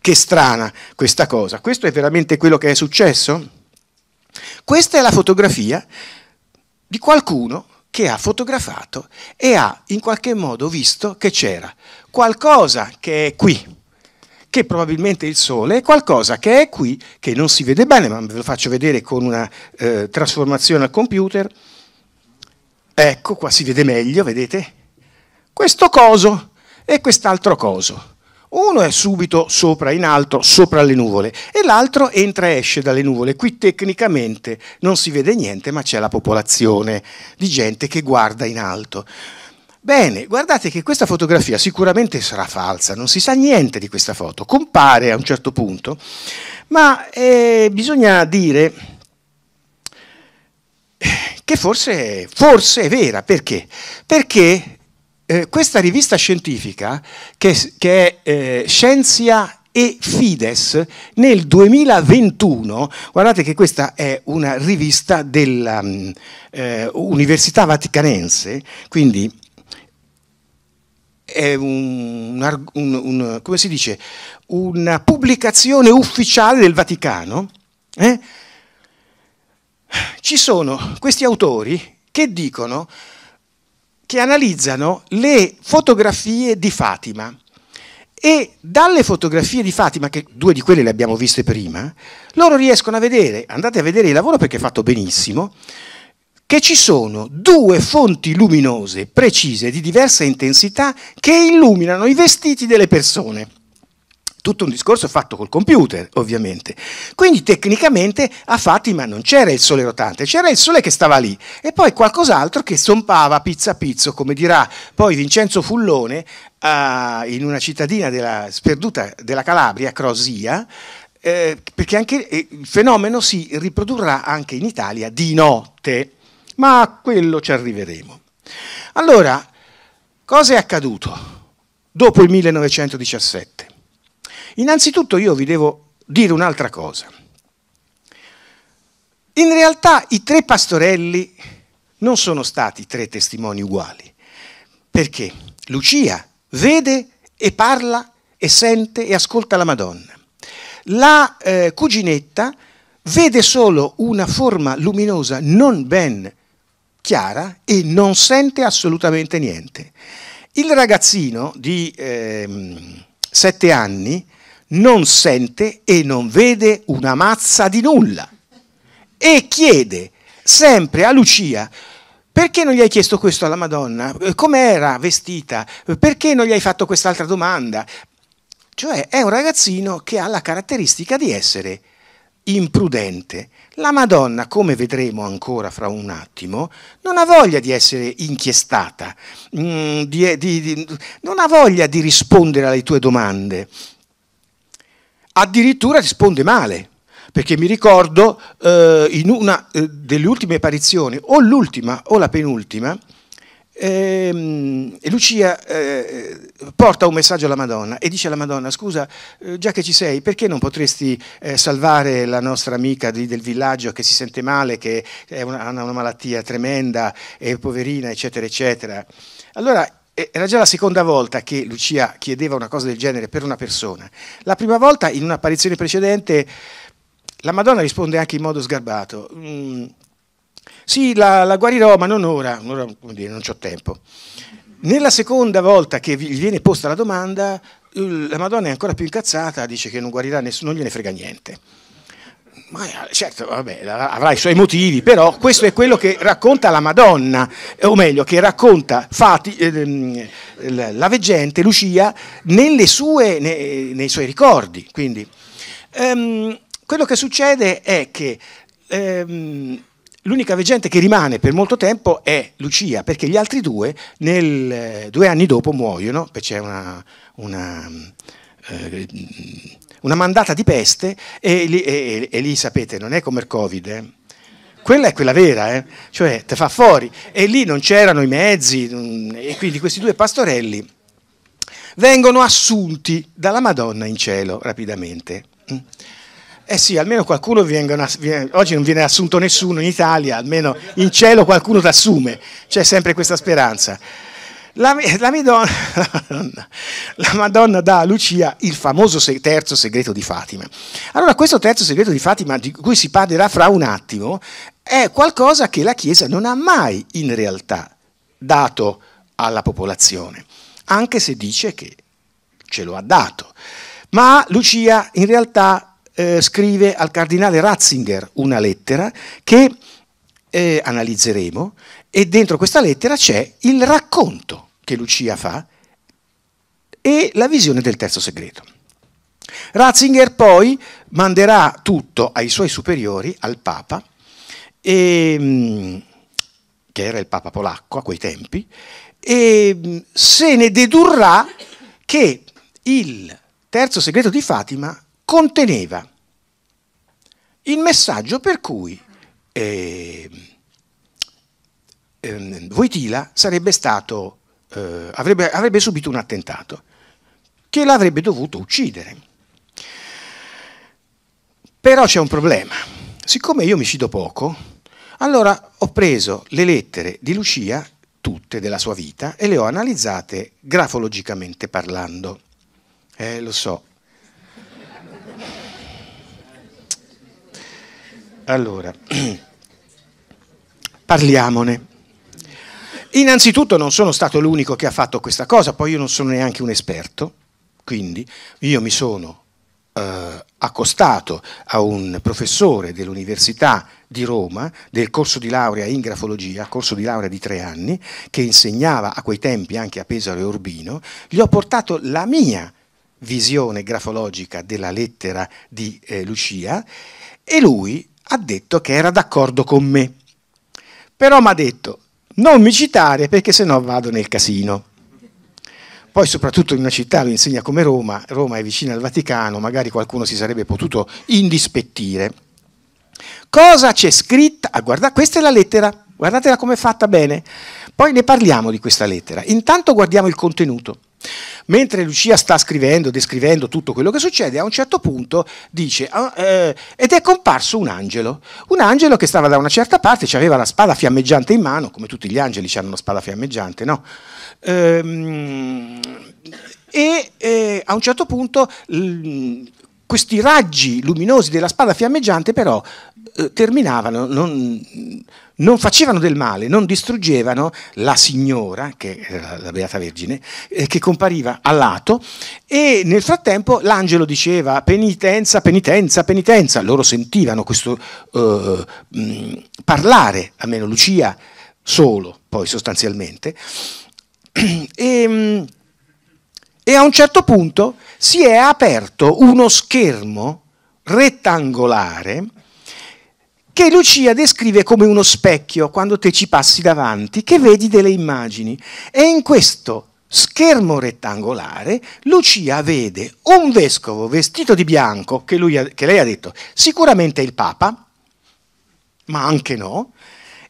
Che strana questa cosa. Questo è veramente quello che è successo? Questa è la fotografia di qualcuno che ha fotografato e ha in qualche modo visto che c'era qualcosa che è qui, che probabilmente è il Sole, e qualcosa che è qui, che non si vede bene, ma ve lo faccio vedere con una eh, trasformazione al computer. Ecco, qua si vede meglio, vedete? Questo coso e quest'altro coso. Uno è subito sopra in alto, sopra le nuvole, e l'altro entra e esce dalle nuvole. Qui tecnicamente non si vede niente, ma c'è la popolazione di gente che guarda in alto. Bene, guardate che questa fotografia sicuramente sarà falsa, non si sa niente di questa foto, compare a un certo punto, ma eh, bisogna dire che forse, forse è vera, perché? Perché eh, questa rivista scientifica, che, che è eh, Scienza e Fides, nel 2021, guardate che questa è una rivista dell'Università um, mm, eh, Vaticanense, quindi è un, un, un, come si dice, una pubblicazione ufficiale del Vaticano, eh? ci sono questi autori che dicono che analizzano le fotografie di Fatima. E dalle fotografie di Fatima, che due di quelle le abbiamo viste prima, loro riescono a vedere, andate a vedere il lavoro perché è fatto benissimo, che ci sono due fonti luminose precise di diversa intensità che illuminano i vestiti delle persone tutto un discorso fatto col computer, ovviamente. Quindi tecnicamente a Fatima non c'era il sole rotante, c'era il sole che stava lì e poi qualcos'altro che stompava pizza a pizzo, come dirà poi Vincenzo Fullone uh, in una cittadina della, sperduta della Calabria, Crosia, eh, perché anche, eh, il fenomeno si riprodurrà anche in Italia di notte, ma a quello ci arriveremo. Allora, cosa è accaduto dopo il 1917? Innanzitutto io vi devo dire un'altra cosa. In realtà i tre pastorelli non sono stati tre testimoni uguali, perché Lucia vede e parla e sente e ascolta la Madonna. La eh, cuginetta vede solo una forma luminosa non ben chiara e non sente assolutamente niente. Il ragazzino di eh, sette anni non sente e non vede una mazza di nulla. E chiede sempre a Lucia, perché non gli hai chiesto questo alla Madonna? Eh, com'era vestita? Perché non gli hai fatto quest'altra domanda? Cioè è un ragazzino che ha la caratteristica di essere imprudente. La Madonna, come vedremo ancora fra un attimo, non ha voglia di essere inchiestata, mm, di, di, di, non ha voglia di rispondere alle tue domande addirittura risponde male, perché mi ricordo eh, in una eh, delle ultime apparizioni, o l'ultima o la penultima, ehm, Lucia eh, porta un messaggio alla Madonna e dice alla Madonna, scusa, eh, già che ci sei, perché non potresti eh, salvare la nostra amica di, del villaggio che si sente male, che ha una malattia tremenda, e poverina, eccetera, eccetera. Allora era già la seconda volta che Lucia chiedeva una cosa del genere per una persona. La prima volta, in un'apparizione precedente, la Madonna risponde anche in modo sgarbato. Mm, sì, la, la, guarirò, ma non ora, ora dire, non ho tempo. Nella seconda volta che gli viene posta la domanda, la Madonna è ancora più incazzata, dice che non guarirà nessuno, non gliene frega niente. Ma certo, vabbè, avrà i suoi motivi, però questo è quello che racconta la Madonna, o meglio, che racconta Fati, eh, la veggente Lucia sue, nei, nei, suoi ricordi. Quindi, ehm, quello che succede è che ehm, l'unica veggente che rimane per molto tempo è Lucia, perché gli altri due, nel, due anni dopo, muoiono, c'è una... una eh, una mandata di peste e lì, e, e lì sapete, non è come il Covid. Eh? Quella è quella vera, eh? cioè te fa fuori. E lì non c'erano i mezzi e quindi questi due pastorelli vengono assunti dalla Madonna in cielo rapidamente. Mm. Eh sì, almeno qualcuno viene, oggi non viene assunto nessuno in Italia, almeno in cielo qualcuno ti assume, c'è sempre questa speranza. La, la, Madonna, la, Madonna, dà a Lucia il famoso terzo segreto di Fatima. Allora questo terzo segreto di Fatima, di cui si parlerà fra un attimo, è qualcosa che la Chiesa non ha mai in realtà dato alla popolazione, anche se dice che ce lo ha dato. Ma Lucia in realtà eh, scrive al cardinale Ratzinger una lettera che eh, analizzeremo e dentro questa lettera c'è il racconto che Lucia fa e la visione del terzo segreto. Ratzinger poi manderà tutto ai suoi superiori, al Papa, e, mm, che era il Papa polacco a quei tempi, e mm, se ne dedurrà che il terzo segreto di Fatima conteneva il messaggio per cui eh, eh, Voitila sarebbe stato eh, avrebbe, avrebbe subito un attentato che l'avrebbe dovuto uccidere. Però c'è un problema. Siccome io mi fido poco, allora ho preso le lettere di Lucia, tutte della sua vita, e le ho analizzate grafologicamente parlando. Eh, lo so. Allora, parliamone. Innanzitutto non sono stato l'unico che ha fatto questa cosa, poi io non sono neanche un esperto, quindi io mi sono eh, accostato a un professore dell'Università di Roma del corso di laurea in grafologia, corso di laurea di tre anni, che insegnava a quei tempi anche a Pesaro e Urbino, gli ho portato la mia visione grafologica della lettera di eh, Lucia e lui ha detto che era d'accordo con me. Però mi ha detto, non mi citare perché sennò vado nel casino. Poi soprattutto in una città, lo insegna come Roma, Roma è vicina al Vaticano, magari qualcuno si sarebbe potuto indispettire. Cosa c'è scritta? Ah, guarda, questa è la lettera, guardatela come è fatta bene. Poi ne parliamo di questa lettera. Intanto guardiamo il contenuto. Mentre Lucia sta scrivendo, descrivendo tutto quello che succede, a un certo punto dice, ah, eh, ed è comparso un angelo, un angelo che stava da una certa parte, aveva la spada fiammeggiante in mano, come tutti gli angeli hanno una spada fiammeggiante, no? Ehm, e eh, a un certo punto questi raggi luminosi della spada fiammeggiante però eh, terminavano, non, non, facevano del male, non distruggevano la signora, che era la Beata Vergine, eh, che compariva a lato e nel frattempo l'angelo diceva penitenza, penitenza, penitenza, loro sentivano questo eh, mh, parlare, almeno Lucia solo poi sostanzialmente, e... Mh, e a un certo punto si è aperto uno schermo rettangolare che Lucia descrive come uno specchio quando te ci passi davanti, che vedi delle immagini. E in questo schermo rettangolare Lucia vede un vescovo vestito di bianco, che, ha, che lei ha detto sicuramente il Papa, ma anche no,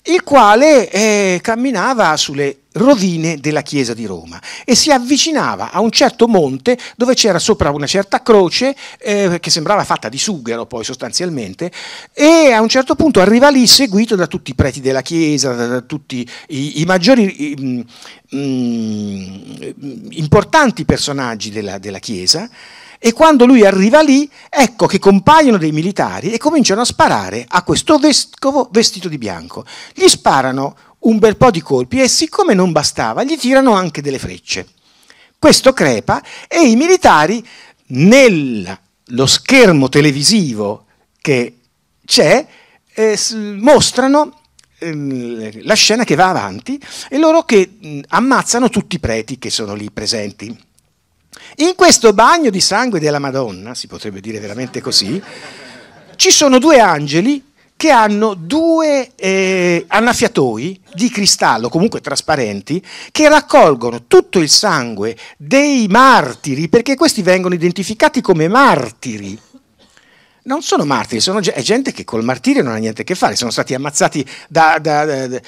il quale eh, camminava sulle rovine della chiesa di Roma e si avvicinava a un certo monte dove c'era sopra una certa croce eh, che sembrava fatta di sughero poi sostanzialmente e a un certo punto arriva lì seguito da tutti i preti della chiesa, da, da tutti i, i maggiori i, mh, mm, mm, importanti personaggi della, della chiesa e quando lui arriva lì, ecco che compaiono dei militari e cominciano a sparare a questo vescovo vestito di bianco. Gli sparano un bel po' di colpi e siccome non bastava, gli tirano anche delle frecce. Questo crepa e i militari nello schermo televisivo che c'è eh, mostrano ehm, la scena che va avanti e loro che mm, ammazzano tutti i preti che sono lì presenti. In questo bagno di sangue della Madonna, si potrebbe dire veramente così, ci sono due angeli che hanno due eh, annaffiatoi di cristallo, comunque trasparenti, che raccolgono tutto il sangue dei martiri, perché questi vengono identificati come martiri. Non sono martiri, sono è gente che col martirio non ha niente a che fare, sono stati ammazzati da, da, da,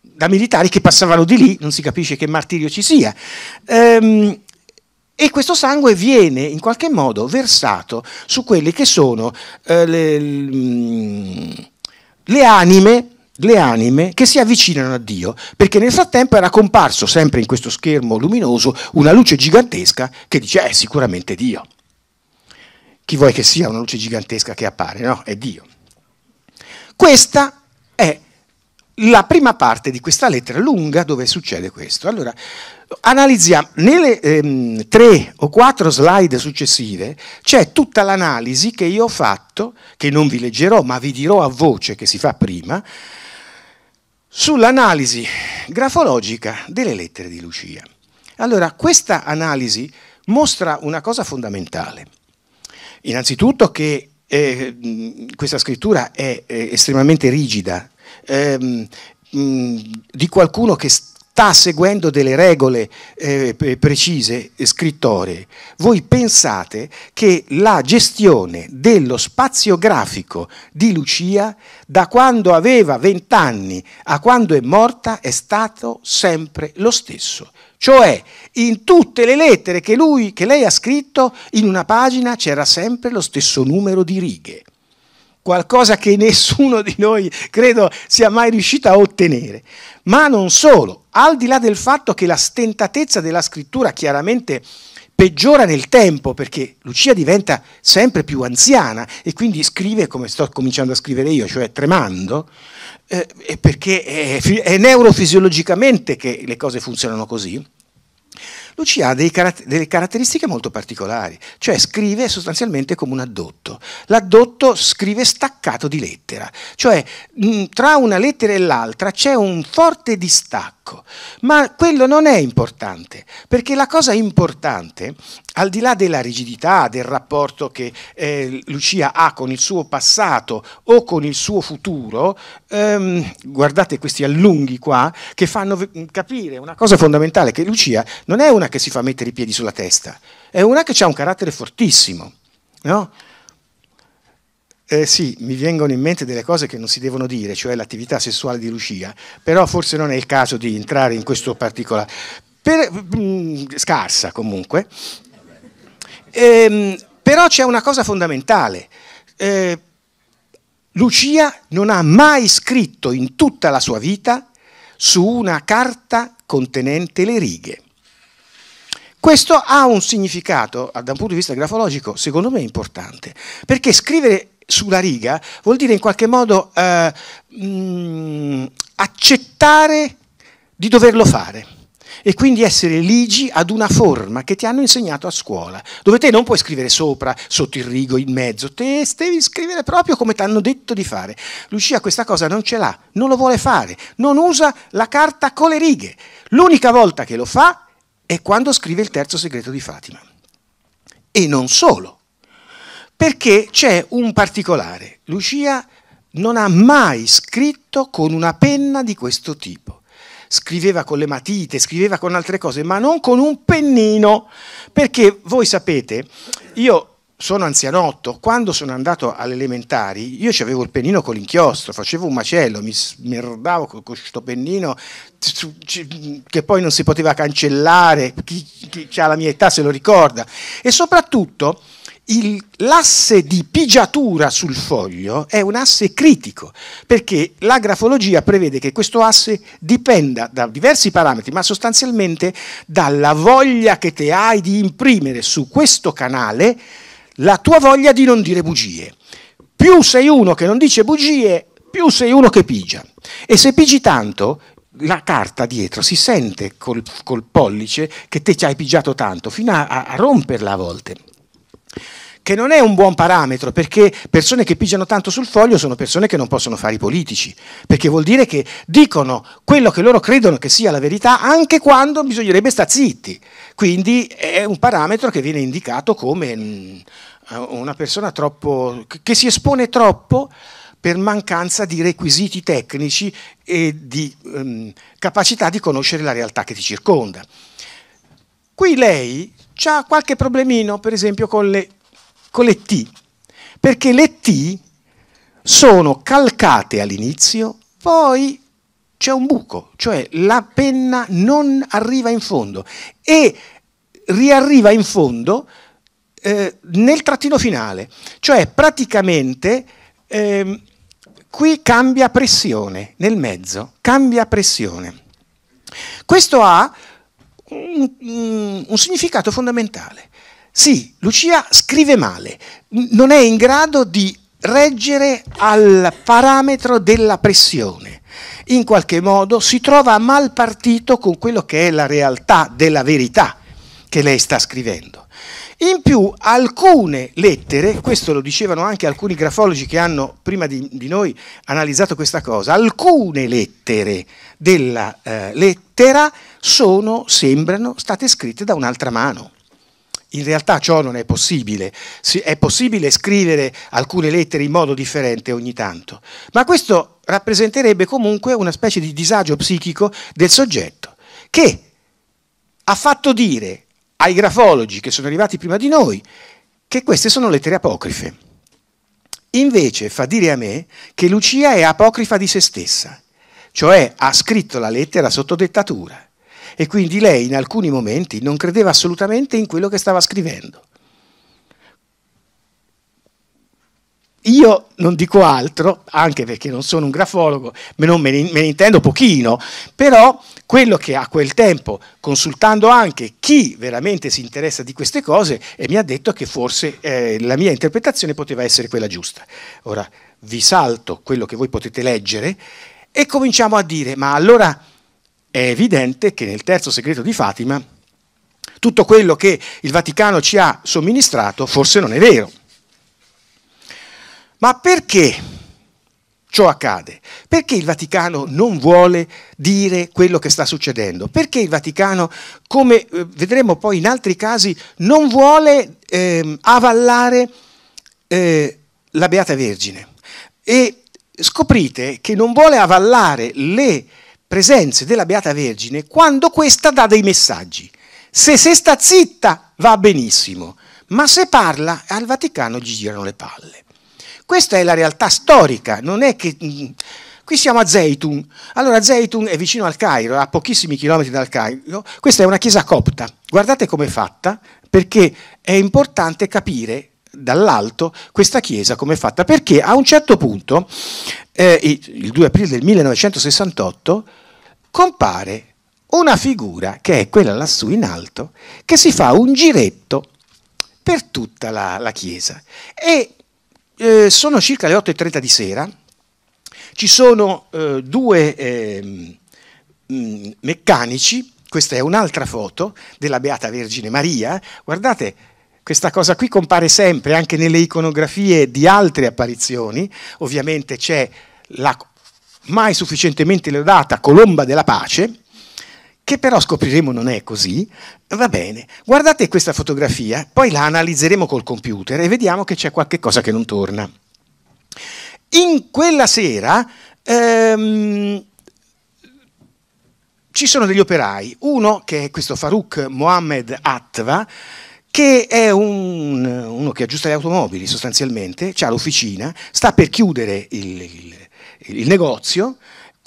da militari che passavano di lì, non si capisce che martirio ci sia. Ehm, e questo sangue viene in qualche modo versato su quelle che sono eh, le, mm, le, anime, le, anime che si avvicinano a Dio, perché nel frattempo era comparso sempre in questo schermo luminoso una luce gigantesca che dice eh, è sicuramente Dio. Chi vuoi che sia una luce gigantesca che appare? No, è Dio. Questa è la prima parte di questa lettera lunga dove succede questo. Allora, Analizziamo, nelle ehm, tre o quattro slide successive c'è tutta l'analisi che io ho fatto, che non vi leggerò ma vi dirò a voce che si fa prima, sull'analisi grafologica delle lettere di Lucia. Allora, questa analisi mostra una cosa fondamentale. Innanzitutto che eh, questa scrittura è eh, estremamente rigida, ehm, di qualcuno che, sta seguendo delle regole eh, precise scrittorie, Voi pensate che la gestione dello spazio grafico di Lucia, da quando aveva 20 anni a quando è morta, è stato sempre lo stesso. Cioè, in tutte le lettere che, lui, che lei ha scritto, in una pagina c'era sempre lo stesso numero di righe qualcosa che nessuno di noi credo sia mai riuscito a ottenere. Ma non solo, al di là del fatto che la stentatezza della scrittura chiaramente peggiora nel tempo perché Lucia diventa sempre più anziana e quindi scrive come sto cominciando a scrivere io, cioè tremando, eh, perché è, è neurofisiologicamente che le cose funzionano così. Lucia ha caratter- delle caratteristiche molto particolari, cioè scrive sostanzialmente come un addotto. L'addotto scrive staccato di lettera, cioè mh, tra una lettera e l'altra c'è un forte distacco Ecco, ma quello non è importante, perché la cosa importante, al di là della rigidità, del rapporto che eh, Lucia ha con il suo passato o con il suo futuro, ehm, guardate questi allunghi qua, che fanno capire una cosa fondamentale, che Lucia non è una che si fa mettere i piedi sulla testa, è una che ha un carattere fortissimo. No? Eh, sì, mi vengono in mente delle cose che non si devono dire, cioè l'attività sessuale di Lucia, però forse non è il caso di entrare in questo particolare. Per, mh, mm, scarsa comunque. Ehm, però c'è una cosa fondamentale. Eh, Lucia non ha mai scritto in tutta la sua vita su una carta contenente le righe. Questo ha un significato, da un punto di vista grafologico, secondo me importante, perché scrivere sulla riga vuol dire in qualche modo eh, mh, mm, accettare di doverlo fare e quindi essere ligi ad una forma che ti hanno insegnato a scuola, dove te non puoi scrivere sopra, sotto il rigo, in mezzo, te devi scrivere proprio come ti hanno detto di fare. Lucia questa cosa non ce l'ha, non lo vuole fare, non usa la carta con le righe. L'unica volta che lo fa è quando scrive il terzo segreto di Fatima. E non solo, perché c'è un particolare. Lucia non ha mai scritto con una penna di questo tipo. Scriveva con le matite, scriveva con altre cose, ma non con un pennino. Perché voi sapete, io sono anzianotto, quando sono andato alle elementari io avevo il pennino con l'inchiostro, facevo un macello, mi smerdavo con questo pennino che poi non si poteva cancellare, chi, chi ha la mia età se lo ricorda. E soprattutto il, l'asse di pigiatura sul foglio è un asse critico, perché la grafologia prevede che questo asse dipenda da diversi parametri, ma sostanzialmente dalla voglia che te hai di imprimere su questo canale la tua voglia di non dire bugie. Più sei uno che non dice bugie, più sei uno che pigia. E se pigi tanto, la carta dietro si sente col, col pollice che te ci hai pigiato tanto, fino a, a romperla a volte che non è un buon parametro, perché persone che pigiano tanto sul foglio sono persone che non possono fare i politici, perché vuol dire che dicono quello che loro credono che sia la verità anche quando bisognerebbe stare zitti. Quindi è un parametro che viene indicato come mm, eh, una persona troppo, che si espone troppo per mancanza di requisiti tecnici e di um, capacità di conoscere la realtà che ti circonda. Qui lei ha qualche problemino, per esempio, con le, con le T, perché le T sono calcate all'inizio, poi c'è un buco, cioè la penna non arriva in fondo e riarriva in fondo eh, nel trattino finale, cioè praticamente eh, qui cambia pressione nel mezzo, cambia pressione. Questo ha un, un significato fondamentale. Sì, Lucia scrive male, non è in grado di reggere al parametro della pressione. In qualche modo si trova a mal partito con quello che è la realtà della verità che lei sta scrivendo. In più alcune lettere, questo lo dicevano anche alcuni grafologi che hanno prima di, di noi analizzato questa cosa, alcune lettere della eh, lettera sono, sembrano state scritte da un'altra mano. In realtà ciò non è possibile, è possibile scrivere alcune lettere in modo differente ogni tanto, ma questo rappresenterebbe comunque una specie di disagio psichico del soggetto che ha fatto dire ai grafologi che sono arrivati prima di noi che queste sono lettere apocrife. Invece fa dire a me che Lucia è apocrifa di se stessa, cioè ha scritto la lettera sotto dettatura e quindi lei in alcuni momenti non credeva assolutamente in quello che stava scrivendo. Io non dico altro, anche perché non sono un grafologo, me, me, ne, me ne intendo pochino, però quello che a quel tempo, consultando anche chi veramente si interessa di queste cose, eh, mi ha detto che forse eh, la mia interpretazione poteva essere quella giusta. Ora vi salto quello che voi potete leggere e cominciamo a dire, ma allora è evidente che nel terzo segreto di Fatima tutto quello che il Vaticano ci ha somministrato forse non è vero. Ma perché ciò accade? Perché il Vaticano non vuole dire quello che sta succedendo? Perché il Vaticano, come eh, vedremo poi in altri casi, non vuole eh, avallare eh, la Beata Vergine? E scoprite che non vuole avallare le presenze della Beata Vergine quando questa dà dei messaggi. Se, se sta zitta va benissimo, ma se parla al Vaticano gli girano le palle. Questa è la realtà storica, non è che... Mm, qui siamo a Zeytun, Allora Zeytun è vicino al Cairo, a pochissimi chilometri dal Cairo. Questa è una chiesa copta. Guardate com'è fatta, perché è importante capire dall'alto questa chiesa come è fatta, perché a un certo punto, eh, il 2 aprile del 1968, compare una figura, che è quella lassù in alto, che si fa un giretto per tutta la, la chiesa. E eh, sono circa le 8.30 di sera, ci sono eh, due eh, meccanici, questa è un'altra foto della Beata Vergine Maria, guardate questa cosa qui compare sempre anche nelle iconografie di altre apparizioni, ovviamente c'è la mai sufficientemente lodata Colomba della Pace, che però scopriremo non è così, va bene. Guardate questa fotografia, poi la analizzeremo col computer e vediamo che c'è qualche cosa che non torna. In quella sera ehm, ci sono degli operai, uno che è questo Farouk Mohamed Atva, che è un, uno che aggiusta le automobili sostanzialmente, ha l'officina, sta per chiudere il, il, il negozio,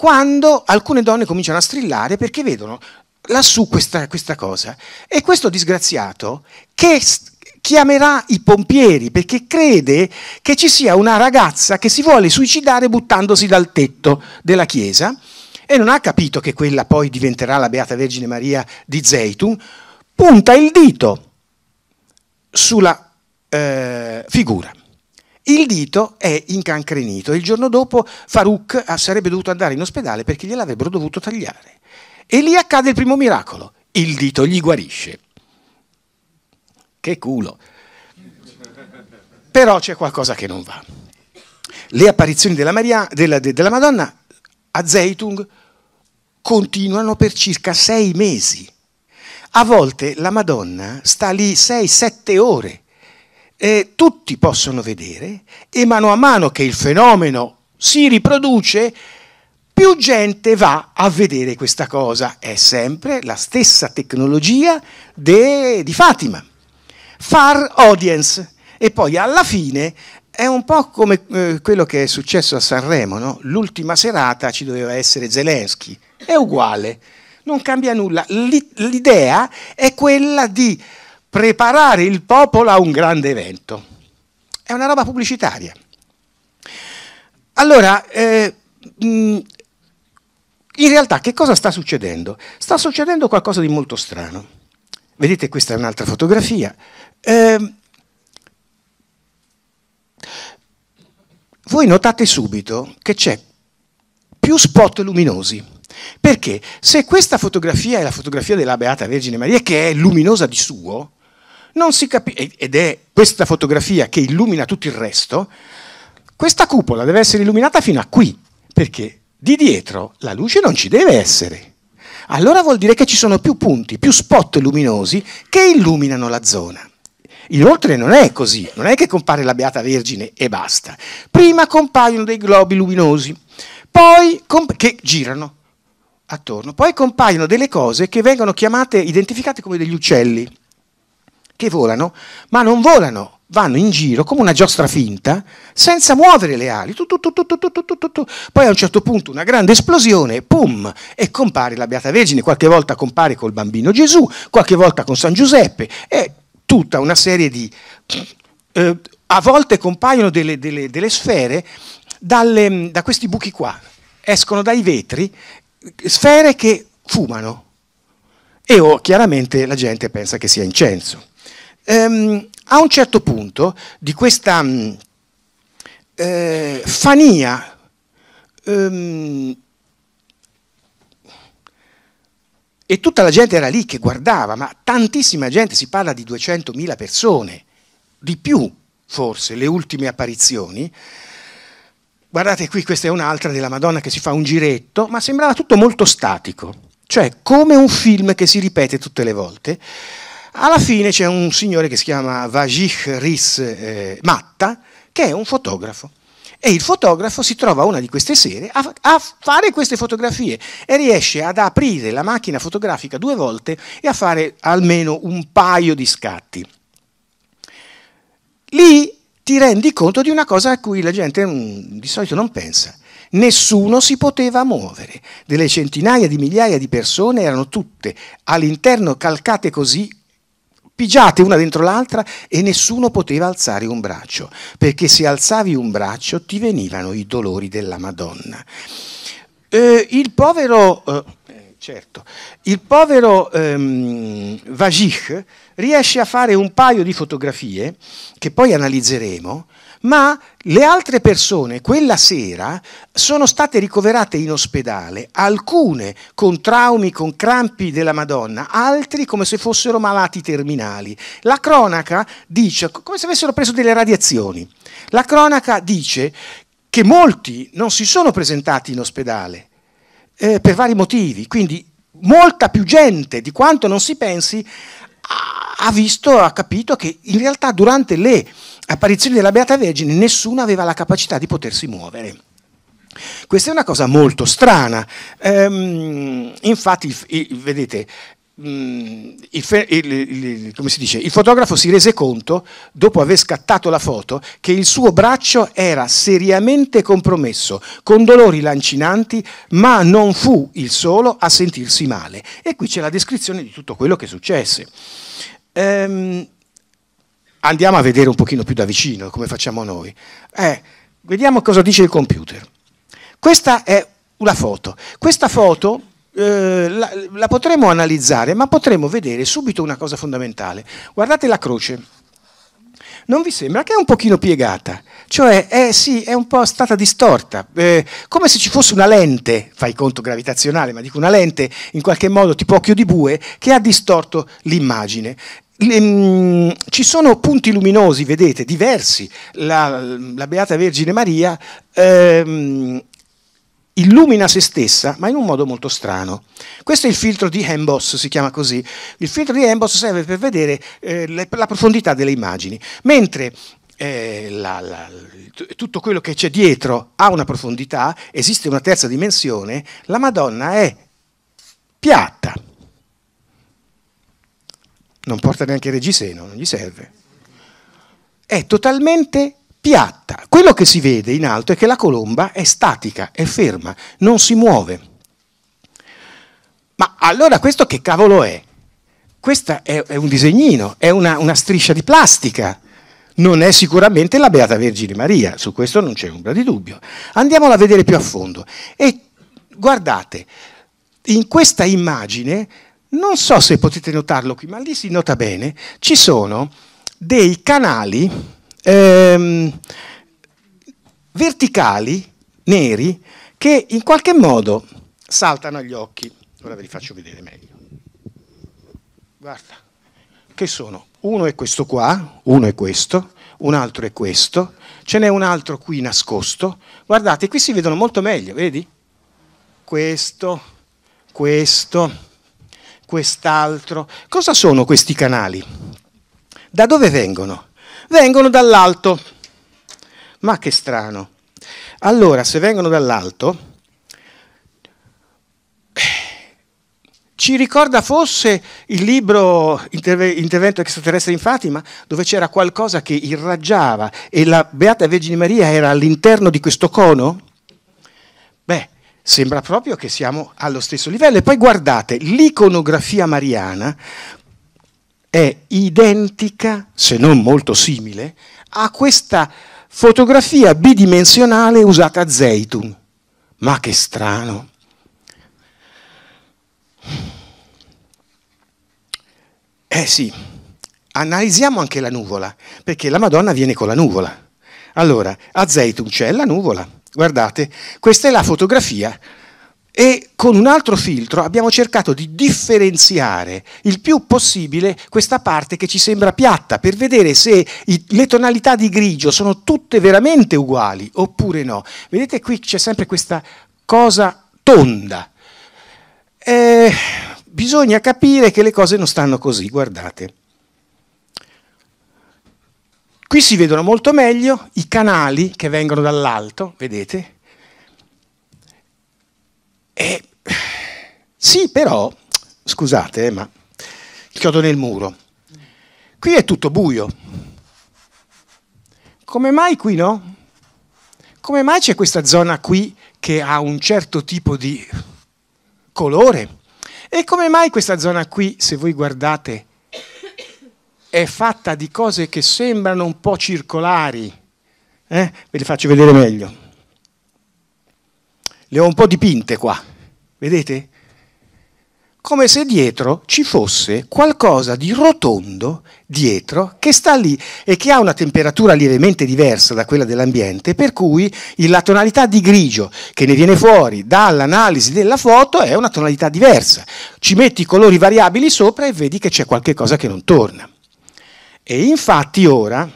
quando alcune donne cominciano a strillare perché vedono lassù questa, questa cosa. E questo disgraziato che chiamerà i pompieri perché crede che ci sia una ragazza che si vuole suicidare buttandosi dal tetto della chiesa e non ha capito che quella poi diventerà la Beata Vergine Maria di Zeitun, punta il dito sulla eh, figura. Il dito è incancrenito. Il giorno dopo Farouk ah, sarebbe dovuto andare in ospedale perché gliel'avrebbero dovuto tagliare. E lì accade il primo miracolo. Il dito gli guarisce. Che culo. Però c'è qualcosa che non va. Le apparizioni della, Maria, della, della Madonna a Zeitung continuano per circa sei mesi. A volte la Madonna sta lì 6-7 ore eh, tutti possono vedere e mano a mano che il fenomeno si riproduce, più gente va a vedere questa cosa. È sempre la stessa tecnologia de, di Fatima. Far audience. E poi alla fine è un po' come eh, quello che è successo a Sanremo, no? l'ultima serata ci doveva essere Zelensky, è uguale, non cambia nulla. L'idea è quella di preparare il popolo a un grande evento. È una roba pubblicitaria. Allora, eh, in realtà che cosa sta succedendo? Sta succedendo qualcosa di molto strano. Vedete, questa è un'altra fotografia. Eh, voi notate subito che c'è più spot luminosi. Perché se questa fotografia è la fotografia della Beata Vergine Maria, che è luminosa di suo, non si capisce, ed è questa fotografia che illumina tutto il resto, questa cupola deve essere illuminata fino a qui, perché di dietro la luce non ci deve essere. Allora vuol dire che ci sono più punti, più spot luminosi che illuminano la zona. Inoltre non è così, non è che compare la Beata Vergine e basta. Prima compaiono dei globi luminosi, poi che girano attorno, poi compaiono delle cose che vengono chiamate, identificate come degli uccelli che volano, ma non volano, vanno in giro come una giostra finta, senza muovere le ali. Tu, tu, tu, Poi a un certo punto una grande esplosione, pum, e compare la Beata Vergine, qualche volta compare col bambino Gesù, qualche volta con San Giuseppe, e tutta una serie di... Eh, a volte compaiono delle, delle, delle sfere dalle, da questi buchi qua, escono dai vetri sfere che fumano e o oh, chiaramente la gente pensa che sia incenso ehm, a un certo punto di questa mm, eh, fania ehm, e tutta la gente era lì che guardava, ma tantissima gente, si parla di 200.000 persone, di più forse, le ultime apparizioni. Guardate qui, questa è un'altra della Madonna che si fa un giretto, ma sembrava tutto molto statico, cioè come un film che si ripete tutte le volte. Alla fine c'è un signore che si chiama Vajich Ris eh, Matta, che è un fotografo. E il fotografo si trova una di queste sere a, a, fare queste fotografie e riesce ad aprire la macchina fotografica due volte e a fare almeno un paio di scatti. Lì ti rendi conto di una cosa a cui la gente mm, di solito non pensa. Nessuno si poteva muovere. Delle centinaia di migliaia di persone erano tutte all'interno calcate così pigiate una dentro l'altra e nessuno poteva alzare un braccio, perché se alzavi un braccio ti venivano i dolori della Madonna. Eh, il povero, eh, eh certo, il povero ehm, Vajich riesce a fare un paio di fotografie che poi analizzeremo ma le altre persone quella sera sono state ricoverate in ospedale, alcune con traumi, con crampi della Madonna, altri come se fossero malati terminali. La cronaca dice, come se avessero preso delle radiazioni, la cronaca dice che molti non si sono presentati in ospedale eh, per vari motivi, quindi molta più gente di quanto non si pensi ha visto, ha capito che in realtà durante le apparizioni della Beata Vergine nessuno aveva la capacità di potersi muovere. Questa è una cosa molto strana. Ehm, infatti, vedete, Mm, il, il, il, dice, il, fotografo si rese conto, dopo aver scattato la foto, che il suo braccio era seriamente compromesso, con dolori lancinanti, ma non fu il solo a sentirsi male. E qui c'è la descrizione di tutto quello che successe. Ehm, andiamo a vedere un pochino più da vicino, come facciamo noi. Eh, vediamo cosa dice il computer. Questa è una foto. Questa foto eh, la, la potremo analizzare, ma potremo vedere subito una cosa fondamentale. Guardate la croce. Non vi sembra che è un pochino piegata? Cioè, è, sì, è un po' stata distorta, eh, come se ci fosse una lente, fai conto gravitazionale, ma dico una lente in qualche modo tipo occhio di bue, che ha distorto l'immagine. Ehm, ci sono punti luminosi, vedete, diversi. La, la Beata Vergine Maria ehm, illumina se stessa, ma in un modo molto strano. Questo è il filtro di Emboss, si chiama così. Il filtro di Emboss serve per vedere eh, le, la profondità delle immagini, mentre eh, la, la, tutto quello che c'è dietro ha una profondità, esiste una terza dimensione, la Madonna è piatta. Non porta neanche il reggiseno, non gli serve. È totalmente piatta. Quello che si vede in alto è che la colomba è statica, è ferma, non si muove. Ma allora questo che cavolo è? Questo è, è, un disegnino, è una, una striscia di plastica. Non è sicuramente la Beata Vergine Maria, su questo non c'è ombra di dubbio. Andiamola a vedere più a fondo. E guardate, in questa immagine, non so se potete notarlo qui, ma lì si nota bene, ci sono dei canali ehm, verticali, neri, che in qualche modo saltano agli occhi. Ora ve li faccio vedere meglio. Guarda, che sono? Uno è questo qua, uno è questo, un altro è questo, ce n'è un altro qui nascosto. Guardate, qui si vedono molto meglio, vedi? Questo, questo, quest'altro. Cosa sono questi canali? Da dove vengono? vengono dall'alto. Ma che strano. Allora, se vengono dall'alto, ci ricorda forse il libro Intervento extraterrestre in Fatima, dove c'era qualcosa che irraggiava e la Beata Vergine Maria era all'interno di questo cono? Beh, sembra proprio che siamo allo stesso livello. E poi guardate, l'iconografia mariana è identica, se non molto simile, a questa fotografia bidimensionale usata a Zeitung. Ma che strano! Eh sì, analizziamo anche la nuvola, perché la Madonna viene con la nuvola. Allora, a Zeitung c'è la nuvola. Guardate, questa è la fotografia e con un altro filtro abbiamo cercato di differenziare il più possibile questa parte che ci sembra piatta per vedere se i, le tonalità di grigio sono tutte veramente uguali oppure no. Vedete qui c'è sempre questa cosa tonda. Eh, bisogna capire che le cose non stanno così, guardate. Qui si vedono molto meglio i canali che vengono dall'alto, vedete? E, sì, però, scusate, eh, ma il chiodo nel muro. Qui è tutto buio. Come mai qui no? Come mai c'è questa zona qui che ha un certo tipo di colore? E come mai questa zona qui, se voi guardate, è fatta di cose che sembrano un po' circolari? Eh? Ve le faccio vedere meglio. Le ho un po' dipinte qua, vedete? Come se dietro ci fosse qualcosa di rotondo dietro che sta lì e che ha una temperatura lievemente diversa da quella dell'ambiente, per cui la tonalità di grigio che ne viene fuori dall'analisi della foto è una tonalità diversa. Ci metti i colori variabili sopra e vedi che c'è qualche cosa che non torna. E infatti ora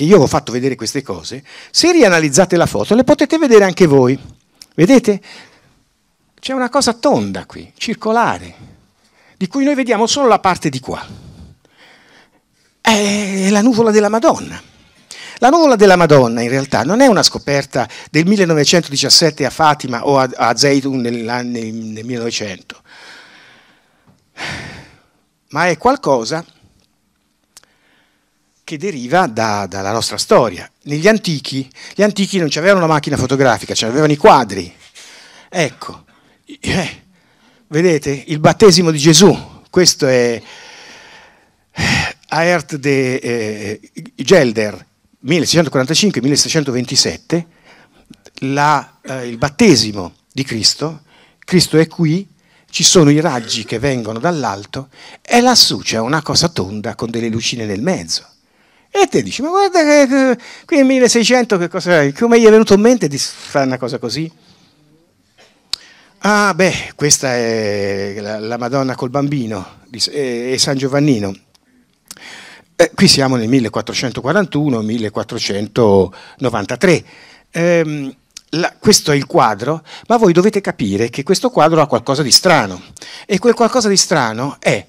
che io ho fatto vedere queste cose, se rianalizzate la foto le potete vedere anche voi. Vedete? C'è una cosa tonda qui, circolare, di cui noi vediamo solo la parte di qua. È la nuvola della Madonna. La nuvola della Madonna in realtà non è una scoperta del 1917 a Fatima o a, a Zeitun nel 1900, ma è qualcosa che deriva da, dalla nostra storia. Negli antichi, gli antichi non avevano la macchina fotografica, avevano i quadri. Ecco, eh, vedete, il battesimo di Gesù, questo è eh, Aert de eh, Gelder, 1645-1627, eh, il battesimo di Cristo, Cristo è qui, ci sono i raggi che vengono dall'alto e lassù c'è una cosa tonda con delle lucine nel mezzo. E te dici, ma guarda che, qui nel 1600 che cosa è? Come gli è venuto in mente di fare una cosa così? Ah, beh, questa è la, la Madonna col bambino e San Giovannino. Eh, qui siamo nel 1441-1493. Eh, questo è il quadro, ma voi dovete capire che questo quadro ha qualcosa di strano. E quel qualcosa di strano è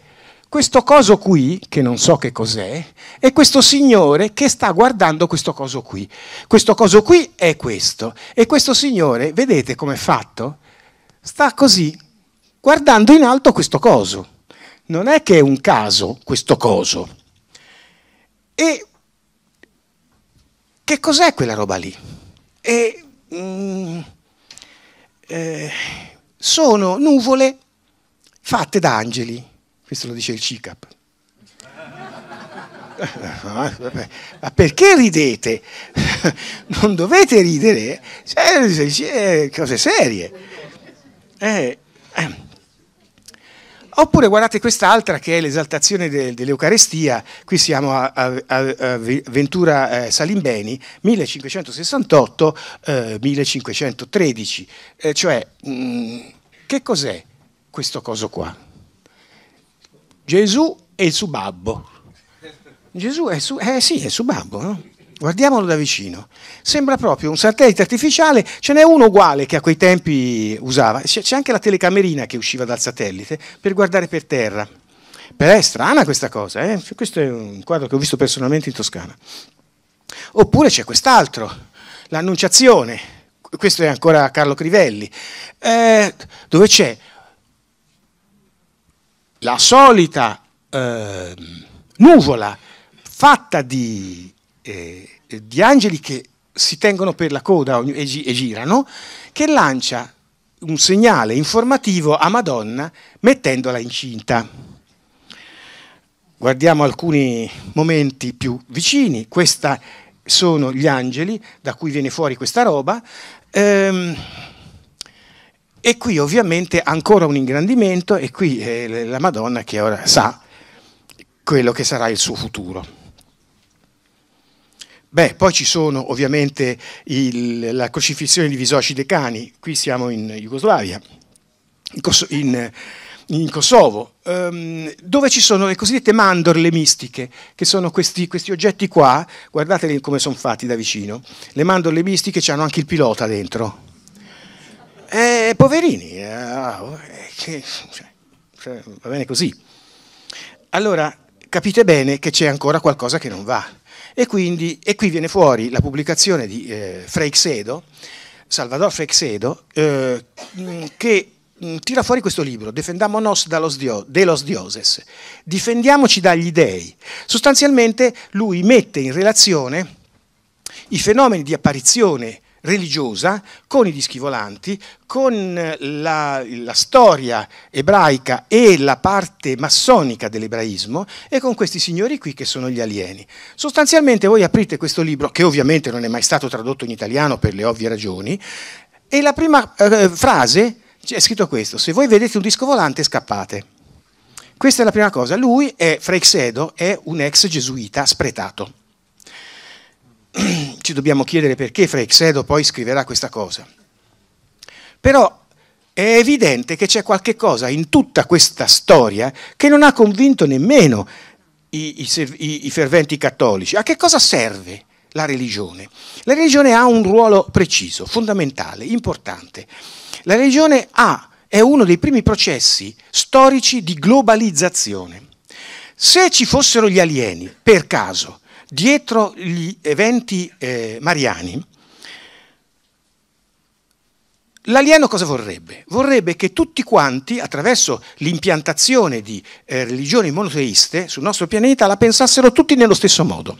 questo coso qui, che non so che cos'è, è questo signore che sta guardando questo coso qui. Questo coso qui è questo. E questo signore, vedete com'è fatto? Sta così, guardando in alto questo coso. Non è che è un caso questo coso. E che cos'è quella roba lì? E, mm, eh, sono nuvole fatte da angeli questo lo dice il CICAP. Eh, ma perché ridete? Non dovete ridere, cioè, eh, cose serie. Eh, eh. Oppure guardate quest'altra che è l'esaltazione de, dell'Eucarestia, qui siamo a, a, a Ventura eh, Salimbeni, 1568-1513, eh, cioè mh, mm, che cos'è questo coso qua? Gesù e il suo babbo. Gesù è, su, eh sì, è il suo babbo, no? Guardiamolo da vicino. Sembra proprio un satellite artificiale, ce n'è uno uguale che a quei tempi usava. C'è anche la telecamerina che usciva dal satellite per guardare per terra. Però è strana questa cosa, eh? questo è un quadro che ho visto personalmente in Toscana. Oppure c'è quest'altro, l'Annunciazione, questo è ancora Carlo Crivelli, eh, dove c'è la solita eh, nuvola fatta di, eh, di, angeli che si tengono per la coda e, gi- e girano, che lancia un segnale informativo a Madonna mettendola incinta. Guardiamo alcuni momenti più vicini, questi sono gli angeli da cui viene fuori questa roba. Ehm, e qui ovviamente ancora un ingrandimento e qui è eh, la Madonna che ora sa quello che sarà il suo futuro. Beh, poi ci sono ovviamente il, la crocifissione di Visoci Decani, qui siamo in Jugoslavia, in, in Kosovo, um, dove ci sono le cosiddette mandorle mistiche, che sono questi, questi oggetti qua, guardateli come sono fatti da vicino, le mandorle mistiche hanno anche il pilota dentro, eh, poverini, eh, eh cioè, cioè, va bene così. Allora, capite bene che c'è ancora qualcosa che non va. E, quindi, e qui viene fuori la pubblicazione di eh, Freixedo, Salvador Freixedo, eh, mm, che mm, tira fuori questo libro, Defendamonos dio, de los dioses, difendiamoci dagli dei. Sostanzialmente lui mette in relazione i fenomeni di apparizione religiosa, con i dischi volanti, con la, la storia ebraica e la parte massonica dell'ebraismo e con questi signori qui che sono gli alieni. Sostanzialmente voi aprite questo libro, che ovviamente non è mai stato tradotto in italiano per le ovvie ragioni, e la prima eh, frase è scritto questo, se voi vedete un disco volante scappate. Questa è la prima cosa, lui è Freixedo, è un ex gesuita spretato ci dobbiamo chiedere perché Freixedo poi scriverà questa cosa. Però è evidente che c'è qualche cosa in tutta questa storia che non ha convinto nemmeno i, i, i, ferventi cattolici. A che cosa serve la religione? La religione ha un ruolo preciso, fondamentale, importante. La religione ha, è uno dei primi processi storici di globalizzazione. Se ci fossero gli alieni, per caso, dietro gli eventi eh, mariani, l'alieno cosa vorrebbe? Vorrebbe che tutti quanti, attraverso l'impiantazione di eh, religioni monoteiste sul nostro pianeta, la pensassero tutti nello stesso modo.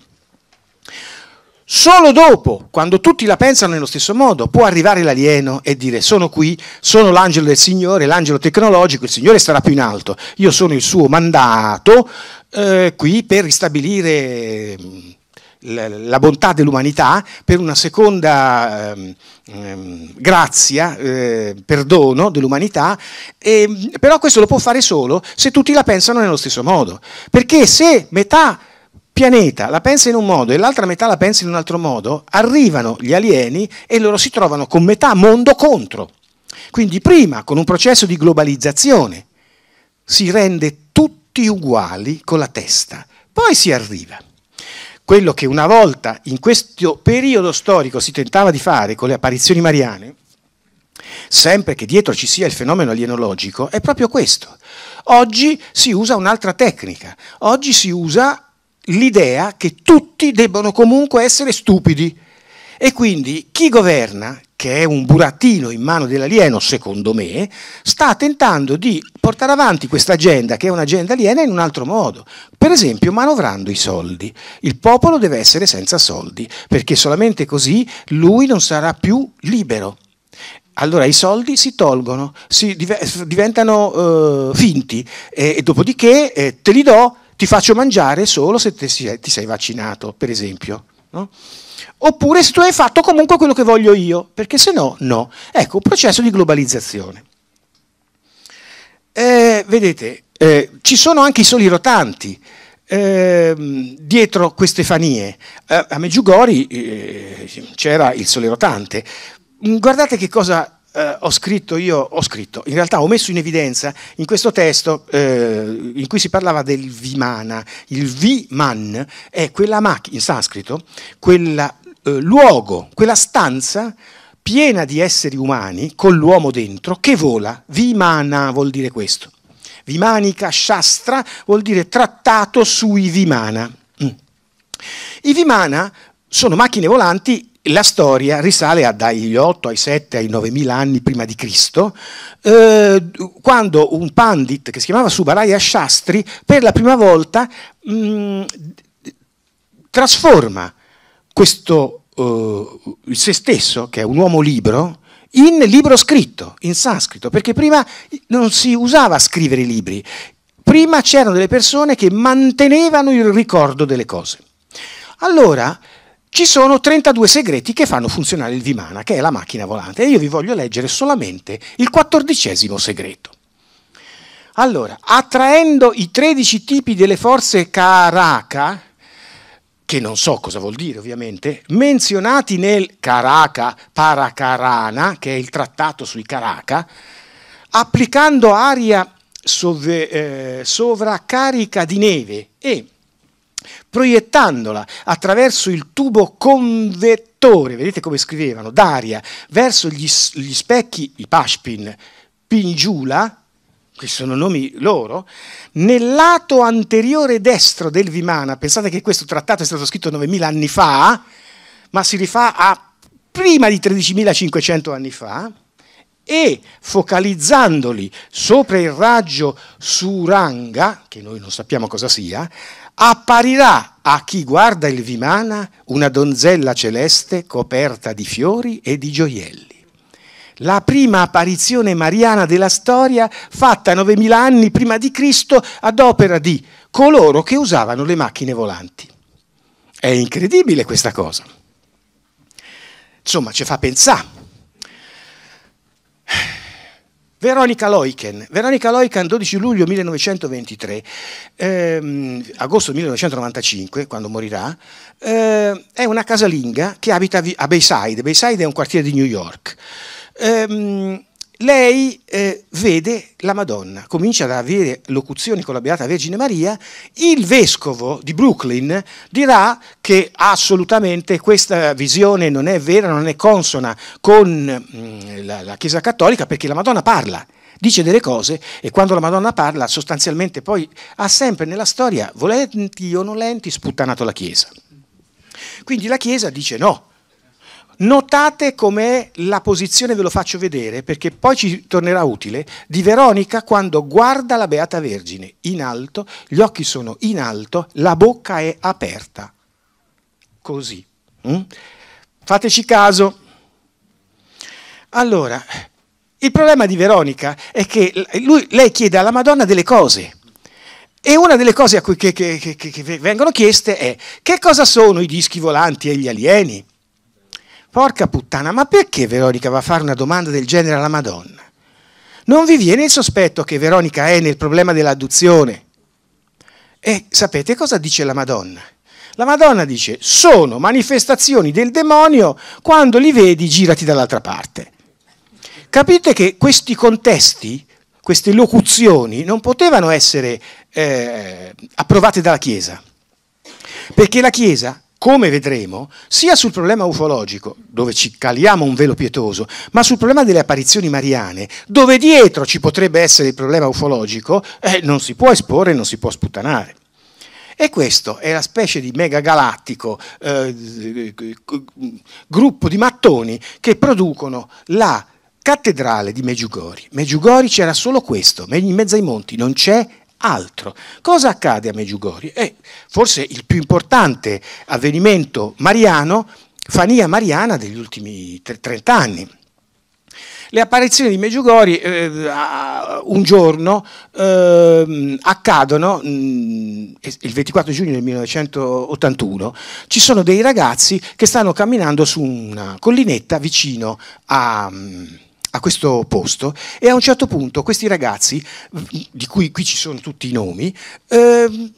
Solo dopo, quando tutti la pensano nello stesso modo, può arrivare l'alieno e dire sono qui, sono l'angelo del Signore, l'angelo tecnologico, il Signore starà più in alto, io sono il suo mandato, eh, qui per ristabilire mm, la bontà dell'umanità per una seconda ehm, ehm grazia, eh, perdono dell'umanità, eh, però questo lo può fare solo se tutti la pensano nello stesso modo, perché se metà pianeta la pensa in un modo e l'altra metà la pensa in un altro modo, arrivano gli alieni e loro si trovano con metà mondo contro. Quindi prima con un processo di globalizzazione si rende tutto tutti uguali con la testa. Poi si arriva. Quello che una volta in questo periodo storico si tentava di fare con le apparizioni mariane, sempre che dietro ci sia il fenomeno alienologico, è proprio questo. Oggi si usa un'altra tecnica, oggi si usa l'idea che tutti debbano comunque essere stupidi e quindi chi governa, che è un burattino in mano dell'alieno, secondo me, sta tentando di portare avanti questa agenda, che è un'agenda aliena, in un altro modo. Per esempio, manovrando i soldi. Il popolo deve essere senza soldi, perché solamente così lui non sarà più libero. Allora i soldi si tolgono, si diventano eh, finti e, e dopodiché eh, te li do, ti faccio mangiare solo se sei, ti sei vaccinato, per esempio. No? oppure se tu hai fatto comunque quello che voglio io, perché se no, no. Ecco, un processo di globalizzazione. Eh, vedete, eh, ci sono anche i soli rotanti ehm, dietro queste fanie. Eh, a Meggiugori eh, c'era il sole rotante. Mm, guardate che cosa Uh, ho scritto io, ho scritto, in realtà ho messo in evidenza in questo testo uh, in cui si parlava del Vimana, il Viman è quella macchina, in sanscrito, quella eh, luogo, quella stanza piena di esseri umani, con l'uomo dentro, che vola. Vimana vuol dire questo. Vimanica Shastra vuol dire trattato sui Vimana. Mm. I Vimana sono macchine volanti, la storia risale a dagli 8 ai 7 ai 9 mila anni prima di Cristo, eh, quando un pandit che si chiamava Subaraya Shastri per la prima volta mh, mm, trasforma questo, uh, se stesso, che è un uomo libero, in libro scritto, in sanscrito, perché prima non si usava scrivere i libri, prima c'erano delle persone che mantenevano il ricordo delle cose. Allora ci sono 32 segreti che fanno funzionare il Vimana, che è la macchina volante, e io vi voglio leggere solamente il quattordicesimo segreto. Allora, attraendo i 13 tipi delle forze Karaka, che non so cosa vuol dire ovviamente, menzionati nel Caraca Paracarana, che è il trattato sui Caraca, applicando aria sovve, eh, sovraccarica di neve e proiettandola attraverso il tubo convettore, vedete come scrivevano, d'aria verso gli, gli specchi, i Pashpin, Pingiula, qui sono nomi loro, nel lato anteriore destro del Vimana, pensate che questo trattato è stato scritto 9.000 anni fa, ma si rifà a prima di 13.500 anni fa, e focalizzandoli sopra il raggio Suranga, che noi non sappiamo cosa sia, apparirà a chi guarda il Vimana una donzella celeste coperta di fiori e di gioielli la prima apparizione mariana della storia fatta 9.000 anni prima di Cristo ad opera di coloro che usavano le macchine volanti. È incredibile questa cosa. Insomma, ci fa pensare. Veronica Loiken, Veronica Loiken 12 luglio 1923, ehm, agosto 1995, quando morirà, ehm, è una casalinga che abita a Bayside. Bayside è un quartiere di New York ehm, lei eh, vede la Madonna, comincia ad avere locuzioni con la Beata Vergine Maria, il vescovo di Brooklyn dirà che assolutamente questa visione non è vera, non è consona con mh, mm, la, la Chiesa Cattolica perché la Madonna parla dice delle cose e quando la Madonna parla sostanzialmente poi ha sempre nella storia, volenti o nolenti, sputtanato la Chiesa. Quindi la Chiesa dice no, Notate com'è la posizione, ve lo faccio vedere perché poi ci tornerà utile, di Veronica quando guarda la Beata Vergine in alto, gli occhi sono in alto, la bocca è aperta. Così. Mm? Fateci caso. Allora, il problema di Veronica è che lui, lei chiede alla Madonna delle cose. E una delle cose che, che, che, che vengono chieste è che cosa sono i dischi volanti e gli alieni? Porca puttana, ma perché Veronica va a fare una domanda del genere alla Madonna? Non vi viene il sospetto che Veronica è nel problema dell'adduzione? E sapete cosa dice la Madonna? La Madonna dice, sono manifestazioni del demonio, quando li vedi girati dall'altra parte. Capite che questi contesti, queste locuzioni, non potevano essere eh, approvate dalla Chiesa, perché la Chiesa come vedremo, sia sul problema ufologico, dove ci caliamo un velo pietoso, ma sul problema delle apparizioni mariane, dove dietro ci potrebbe essere il problema ufologico, eh, non si può esporre, non si può sputtanare. E questo è la specie di megagalattico eh, gruppo di mattoni che producono la cattedrale di Meggiugori. Meggiugori c'era solo questo, in mezzo ai monti non c'è altro. Cosa accade a Meggiugorie? Eh, È forse il più importante avvenimento mariano, fania mariana degli ultimi 30 anni. Le apparizioni di Meggiugori eh, un giorno eh, accadono, mh, mm, il 24 giugno del 1981, ci sono dei ragazzi che stanno camminando su una collinetta vicino a... Mh, mm, a questo posto e a un certo punto questi ragazzi, di cui qui ci sono tutti i nomi, eh,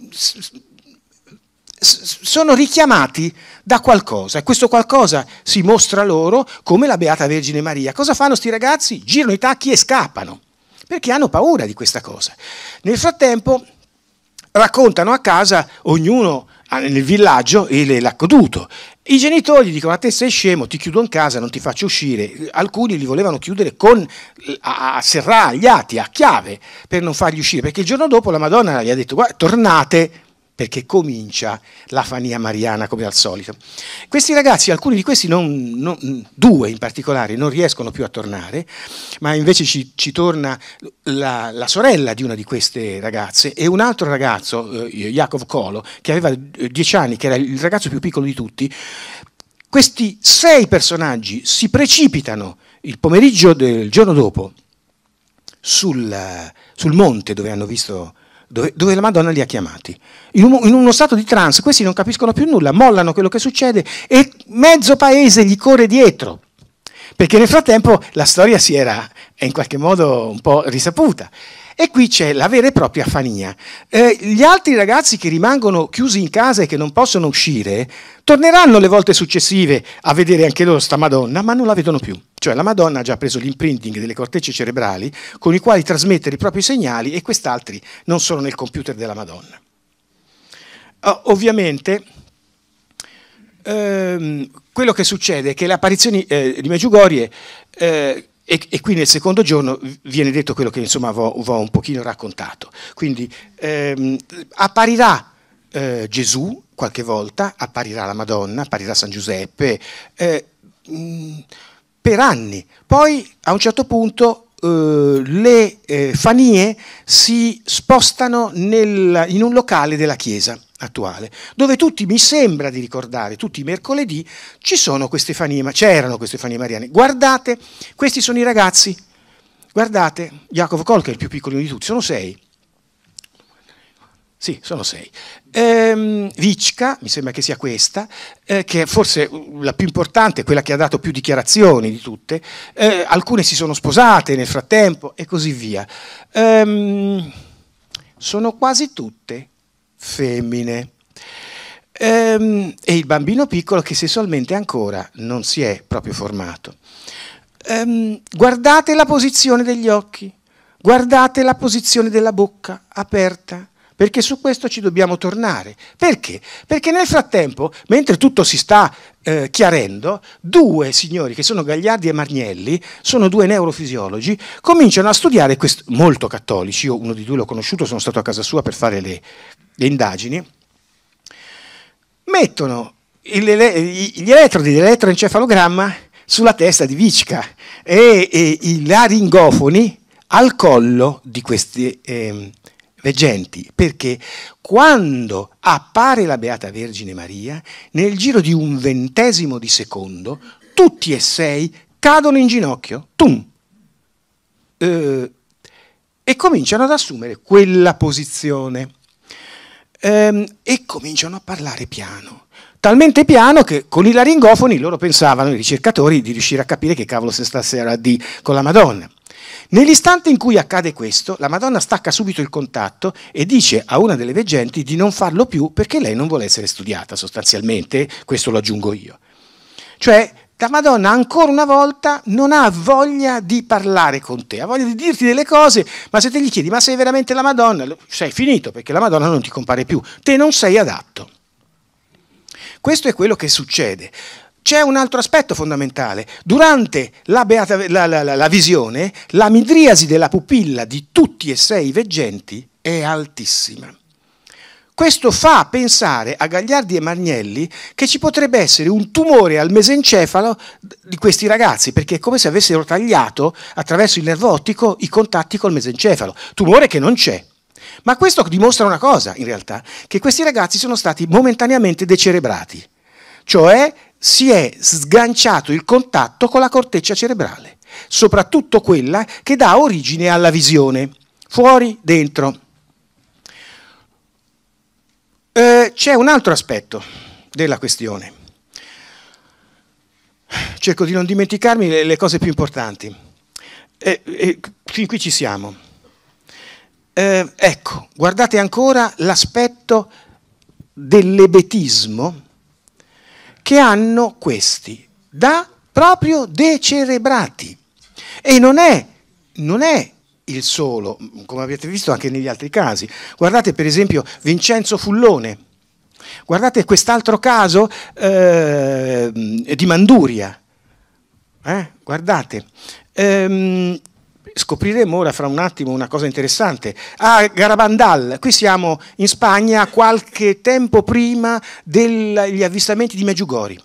sono richiamati da qualcosa e questo qualcosa si mostra loro come la Beata Vergine Maria. Cosa fanno questi ragazzi? Girano i tacchi e scappano perché hanno paura di questa cosa. Nel frattempo raccontano a casa ognuno Ah, nel villaggio e l'ha goduto. I genitori gli dicono a te sei scemo, ti chiudo in casa, non ti faccio uscire. Alcuni li volevano chiudere con, a, a serragliati, a chiave, per non fargli uscire, perché il giorno dopo la Madonna gli ha detto guarda, tornate perché comincia la fania mariana come al solito. Questi ragazzi, alcuni di questi, non, non, due in particolare, non riescono più a tornare, ma invece ci, ci torna la, la, sorella di una di queste ragazze e un altro ragazzo, eh, Jacob Colo, che aveva eh, dieci anni, che era il ragazzo più piccolo di tutti. Questi sei personaggi si precipitano il pomeriggio del giorno dopo sul, sul monte dove hanno visto dove, dove, la Madonna li ha chiamati. In, un, in, uno stato di trance, questi non capiscono più nulla, mollano quello che succede e mezzo paese gli corre dietro. Perché nel frattempo la storia si era in qualche modo un po' risaputa. E qui c'è la vera e propria fania. Eh, gli altri ragazzi che rimangono chiusi in casa e che non possono uscire, torneranno le volte successive a vedere anche loro sta Madonna, ma non la vedono più. Cioè la Madonna ha già preso l'imprinting delle cortecce cerebrali con i quali trasmettere i propri segnali e quest'altri non sono nel computer della Madonna. Ah, ovviamente ehm, quello che succede è che le apparizioni eh, di Meggiugorie eh, e, e, qui nel secondo giorno viene detto quello che insomma vo, vo un pochino raccontato. Quindi ehm, apparirà eh, Gesù qualche volta, apparirà la Madonna, apparirà San Giuseppe. Eh, mh, mm, per anni. Poi a un certo punto eh, le eh, fanie si spostano nel, in un locale della chiesa attuale, dove tutti, mi sembra di ricordare, tutti i mercoledì ci sono queste fanie, ma c'erano queste fanie mariane. Guardate, questi sono i ragazzi, guardate, Jacopo Kolk è il più piccolo di tutti, sono sei. Sì, sono sei. Ehm, Vicca, mi sembra che sia questa, eh, che è forse uh, la più importante, quella che ha dato più dichiarazioni di tutte. Eh, alcune si sono sposate nel frattempo e così via. Ehm, sono quasi tutte femmine. Ehm, e il bambino piccolo che sessualmente ancora non si è proprio formato. Ehm, guardate la posizione degli occhi, guardate la posizione della bocca aperta perché su questo ci dobbiamo tornare. Perché? Perché nel frattempo, mentre tutto si sta eh, chiarendo, due signori che sono Gagliardi e Marnielli, sono due neurofisiologi, cominciano a studiare, quest- molto cattolici, io uno di due l'ho conosciuto, sono stato a casa sua per fare le, le indagini, mettono il, gli elettrodi dell'elettroencefalogramma sulla testa di Vicca e, e, i laringofoni al collo di questi... Eh, le perché quando appare la Beata Vergine Maria, nel giro di un ventesimo di secondo, tutti e sei cadono in ginocchio, tum, eh, e cominciano ad assumere quella posizione ehm, e cominciano a parlare piano. Talmente piano che con i laringofoni loro pensavano, i ricercatori, di riuscire a capire che cavolo se stasera di con la Madonna. Nell'istante in cui accade questo, la Madonna stacca subito il contatto e dice a una delle veggenti di non farlo più perché lei non vuole essere studiata, sostanzialmente, questo lo aggiungo io. Cioè, la Madonna ancora una volta non ha voglia di parlare con te, ha voglia di dirti delle cose, ma se te gli chiedi ma sei veramente la Madonna, sei finito perché la Madonna non ti compare più, te non sei adatto. Questo è quello che succede. C'è un altro aspetto fondamentale. Durante la, beata, la, la, la, visione, la midriasi della pupilla di tutti e sei i veggenti è altissima. Questo fa pensare a Gagliardi e Magnelli che ci potrebbe essere un tumore al mesencefalo di questi ragazzi, perché è come se avessero tagliato attraverso il nervo ottico i contatti col mesencefalo, tumore che non c'è. Ma questo dimostra una cosa, in realtà, che questi ragazzi sono stati momentaneamente decerebrati, cioè si è sganciato il contatto con la corteccia cerebrale, soprattutto quella che dà origine alla visione, fuori, dentro. Eh, c'è un altro aspetto della questione. Cerco di non dimenticarmi le, le cose più importanti. Eh, eh, fin qui ci siamo. Eh, ecco, guardate ancora l'aspetto dell'ebetismo che hanno questi da proprio decerebrati. E non è, non è il solo, come avete visto anche negli altri casi. Guardate per esempio Vincenzo Fullone, guardate quest'altro caso eh, di Manduria, eh? guardate. Ehm, Scopriremo ora fra un attimo una cosa interessante. A Garabandal, qui siamo in Spagna qualche tempo prima degli avvistamenti di Meggiugori.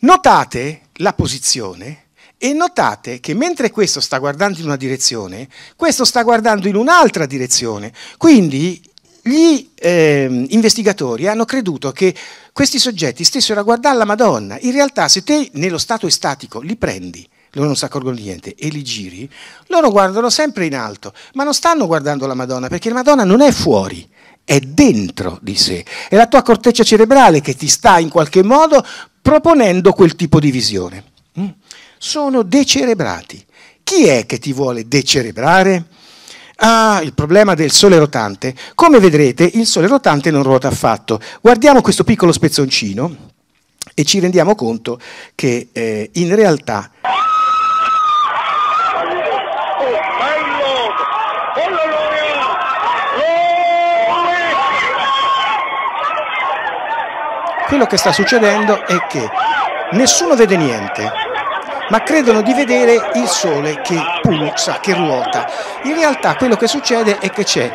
Notate la posizione e notate che mentre questo sta guardando in una direzione, questo sta guardando in un'altra direzione. Quindi gli eh, investigatori hanno creduto che questi soggetti stessero a guardare la Madonna. In realtà se te nello stato estatico li prendi loro non si accorgono di niente, e li giri, loro guardano sempre in alto, ma non stanno guardando la Madonna, perché la Madonna non è fuori, è dentro di sé, è la tua corteccia cerebrale che ti sta in qualche modo proponendo quel tipo di visione. Mm? Sono decerebrati. Chi è che ti vuole decerebrare? Ah, il problema del sole rotante. Come vedrete, il sole rotante non ruota affatto. Guardiamo questo piccolo spezzoncino e ci rendiamo conto che eh, in realtà quello che sta succedendo è che nessuno vede niente, ma credono di vedere il sole che pulsa, che ruota. In realtà quello che succede è che c'è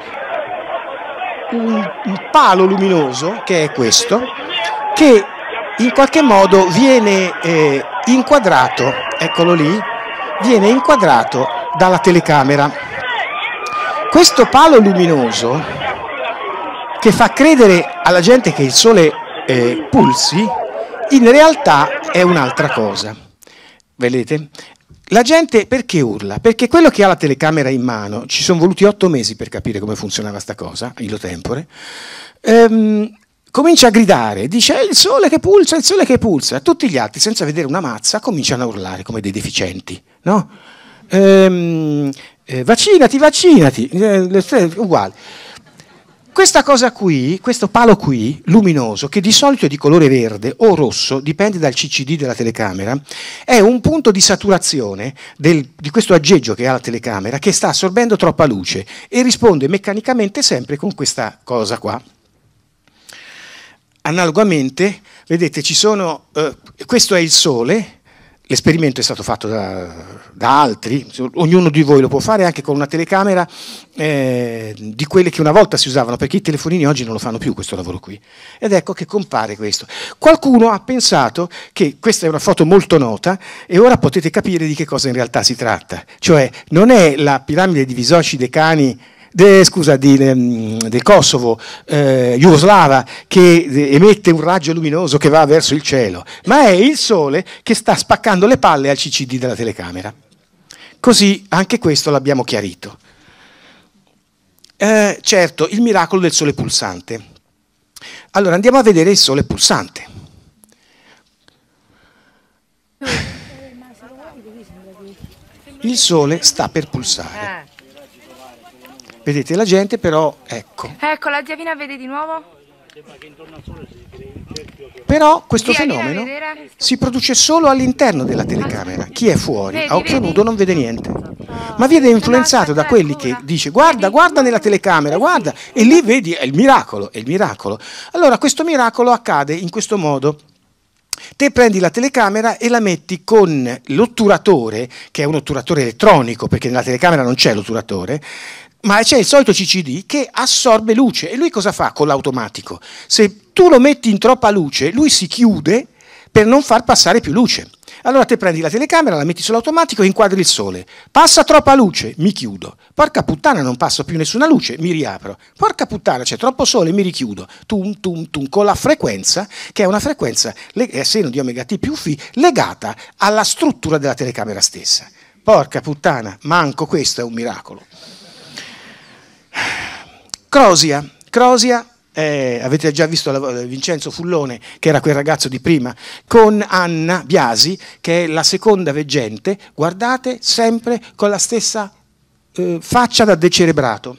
un, un palo luminoso, che è questo, che in qualche modo viene eh, inquadrato, eccolo lì, viene inquadrato dalla telecamera. Questo palo luminoso che fa credere alla gente che il sole eh, pulsi, in realtà è un'altra cosa. Vedete? La gente perché urla? Perché quello che ha la telecamera in mano, ci sono voluti otto mesi per capire come funzionava sta cosa, illo tempore, ehm, comincia a gridare, dice è il sole che pulsa, è il sole che pulsa, tutti gli altri senza vedere una mazza cominciano a urlare come dei deficienti, no? Ehm, eh, vaccinati, vaccinati, eh, uguale. Questa cosa qui, questo palo qui, luminoso, che di solito è di colore verde o rosso, dipende dal CCD della telecamera, è un punto di saturazione del, di questo aggeggio che ha la telecamera che sta assorbendo troppa luce e risponde meccanicamente sempre con questa cosa qua. Analogamente, vedete, ci sono, eh, questo è il sole, L'esperimento è stato fatto da, da, altri, ognuno di voi lo può fare anche con una telecamera eh, di quelle che una volta si usavano, perché i telefonini oggi non lo fanno più questo lavoro qui. Ed ecco che compare questo. Qualcuno ha pensato che questa è una foto molto nota e ora potete capire di che cosa in realtà si tratta. Cioè non è la piramide di Visoci dei cani de, scusa, di, ehm, del Kosovo, eh, jugoslava, che eh, emette un raggio luminoso che va verso il cielo, ma è il sole che sta spaccando le palle al CCD della telecamera. Così anche questo l'abbiamo chiarito. Eh, certo, il miracolo del sole pulsante. Allora andiamo a vedere il sole pulsante. Eh. Il sole sta per pulsare. Eh. Vedete la gente però, ecco. Ecco, la diavina vede di nuovo? Però questo Zia, fenomeno si produce solo all'interno della telecamera. Chi è fuori vedi, a occhio vedi. nudo non vede niente. Ah, Ma viene influenzato da quelli che dice guarda, guarda nella telecamera, eh guarda. E lì vedi, è il miracolo, è il miracolo. Allora questo miracolo accade in questo modo. Te prendi la telecamera e la metti con l'otturatore, che è un otturatore elettronico, perché nella telecamera non c'è l'otturatore, ma c'è il solito CCD che assorbe luce e lui cosa fa con l'automatico? Se tu lo metti in troppa luce, lui si chiude per non far passare più luce. Allora te prendi la telecamera, la metti sull'automatico e inquadri il sole. Passa troppa luce, mi chiudo. Porca puttana, non passa più nessuna luce, mi riapro. Porca puttana, c'è troppo sole, mi richiudo. Tum, tum, tum, con la frequenza, che è una frequenza eh, seno di omega t più fi, legata alla struttura della telecamera stessa. Porca puttana, manco questo è un miracolo. Crosia, Crosia eh, avete già visto la, Vincenzo Fullone, che era quel ragazzo di prima, con Anna Biasi, che è la seconda veggente, guardate sempre con la stessa eh, faccia da decerebrato.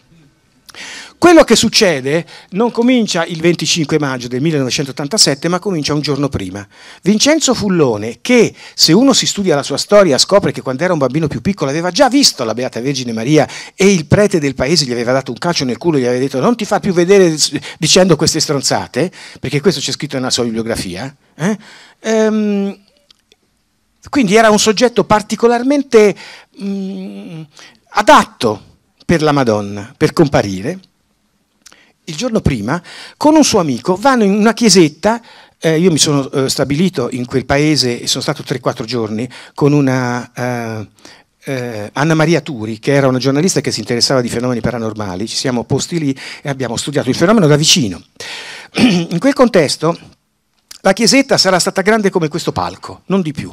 Quello che succede non comincia il 25 maggio del 1987, ma comincia un giorno prima. Vincenzo Fullone, che se uno si studia la sua storia scopre che quando era un bambino più piccolo aveva già visto la Beata Vergine Maria e il prete del paese gli aveva dato un calcio nel culo e gli aveva detto non ti fa più vedere dicendo queste stronzate, perché questo c'è scritto nella sua bibliografia. Eh? Ehm, quindi era un soggetto particolarmente mh, mm, adatto per la Madonna, per comparire il giorno prima, con un suo amico, vanno in una chiesetta, eh, io mi sono eh, stabilito in quel paese e sono stato 3-4 giorni con una... Eh, eh, Anna Maria Turi, che era una giornalista che si interessava di fenomeni paranormali, ci siamo posti lì e abbiamo studiato il fenomeno da vicino. In quel contesto la chiesetta sarà stata grande come questo palco, non di più,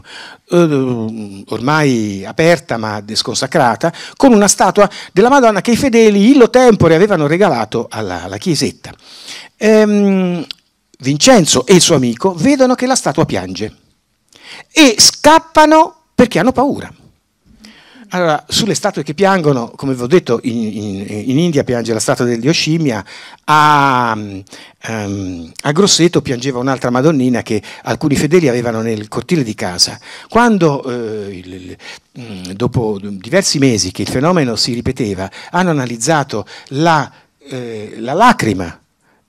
eh, ormai aperta ma desconsacrata, con una statua della Madonna che i fedeli illo tempore avevano regalato alla, alla chiesetta. Ehm, Vincenzo e il suo amico vedono che la statua piange e scappano perché hanno paura. Allora, sulle statue che piangono, come vi ho detto, in, in, in India piange la statua di Oshimia, a, um, a, Grosseto piangeva un'altra Madonnina che alcuni fedeli avevano nel cortile di casa. Quando, eh, il, il, mm, dopo diversi mesi che il fenomeno si ripeteva, hanno analizzato la, eh, la lacrima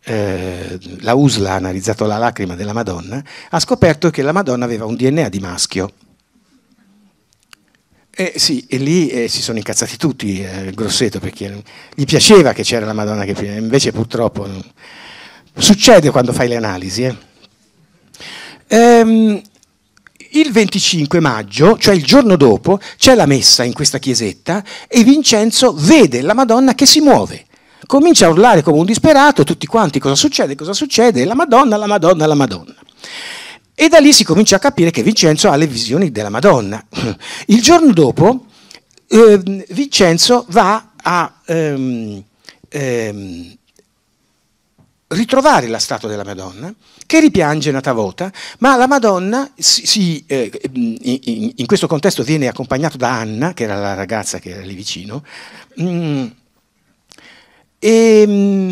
eh, la USLA ha analizzato la lacrima della Madonna, ha scoperto che la Madonna aveva un DNA di maschio. Eh, sì, e lì eh, si sono incazzati tutti, eh, Grosseto, perché gli piaceva che c'era la Madonna che piena, invece purtroppo non... succede quando fai le analisi. Eh. Ehm, il 25 maggio, cioè il giorno dopo, c'è la messa in questa chiesetta e Vincenzo vede la Madonna che si muove. Comincia a urlare come un disperato, tutti quanti cosa succede, cosa succede, la Madonna, la Madonna, la Madonna. E da lì si comincia a capire che Vincenzo ha le visioni della Madonna. Il giorno dopo eh, Vincenzo va a ehm, ehm, ritrovare la statua della Madonna che ripiange Natavota, ma la Madonna si, si, eh, in, in, questo contesto viene accompagnata da Anna, che era la ragazza che era lì vicino, mm, e mm,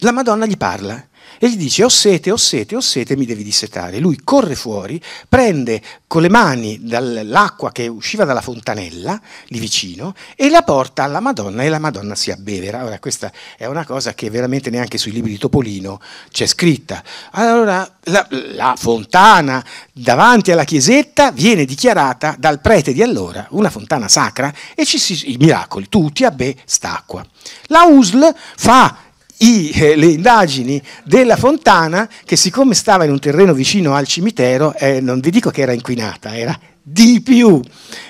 la Madonna gli parla e gli dice ho sete, ho sete, ho sete, mi devi dissetare. Lui corre fuori, prende con le mani l'acqua che usciva dalla fontanella lì vicino e la porta alla Madonna e la Madonna si abbevera. Ora questa è una cosa che veramente neanche sui libri di Topolino c'è scritta. Allora la, la fontana davanti alla chiesetta viene dichiarata dal prete di allora una fontana sacra e ci si, i miracoli, tutti a be st'acqua. La USL fa i, eh, le indagini della fontana che siccome stava in un terreno vicino al cimitero, eh, non vi dico che era inquinata, era di più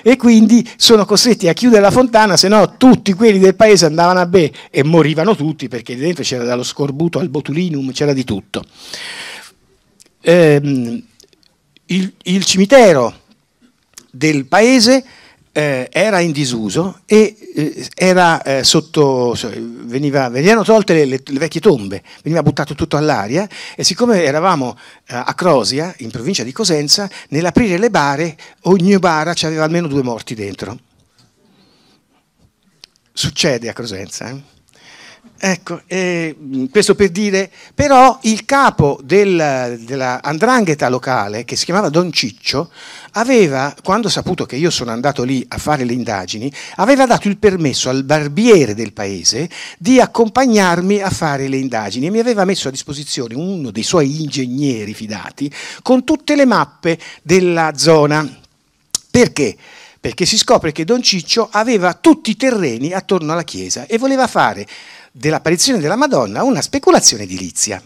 e quindi sono costretti a chiudere la fontana se no tutti quelli del paese andavano a bere e morivano tutti perché dentro c'era dallo scorbuto al botulinum c'era di tutto ehm, il, il cimitero del paese eh, era in disuso e eh, era, eh, sotto, veniva, venivano tolte le, le, le, vecchie tombe, veniva buttato tutto all'aria e siccome eravamo eh, a Crosia, in provincia di Cosenza, nell'aprire le bare, ogni bara aveva almeno due morti dentro. Succede a Cosenza. Eh? Ecco, eh, questo per dire, però il capo del, della andrangheta locale, che si chiamava Don Ciccio, aveva, quando ha saputo che io sono andato lì a fare le indagini, aveva dato il permesso al barbiere del paese di accompagnarmi a fare le indagini e mi aveva messo a disposizione uno dei suoi ingegneri fidati con tutte le mappe della zona. Perché? perché si scopre che Don Ciccio aveva tutti i terreni attorno alla chiesa e voleva fare dell'apparizione della Madonna una speculazione edilizia.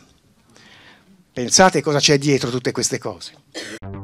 Pensate cosa c'è dietro tutte queste cose.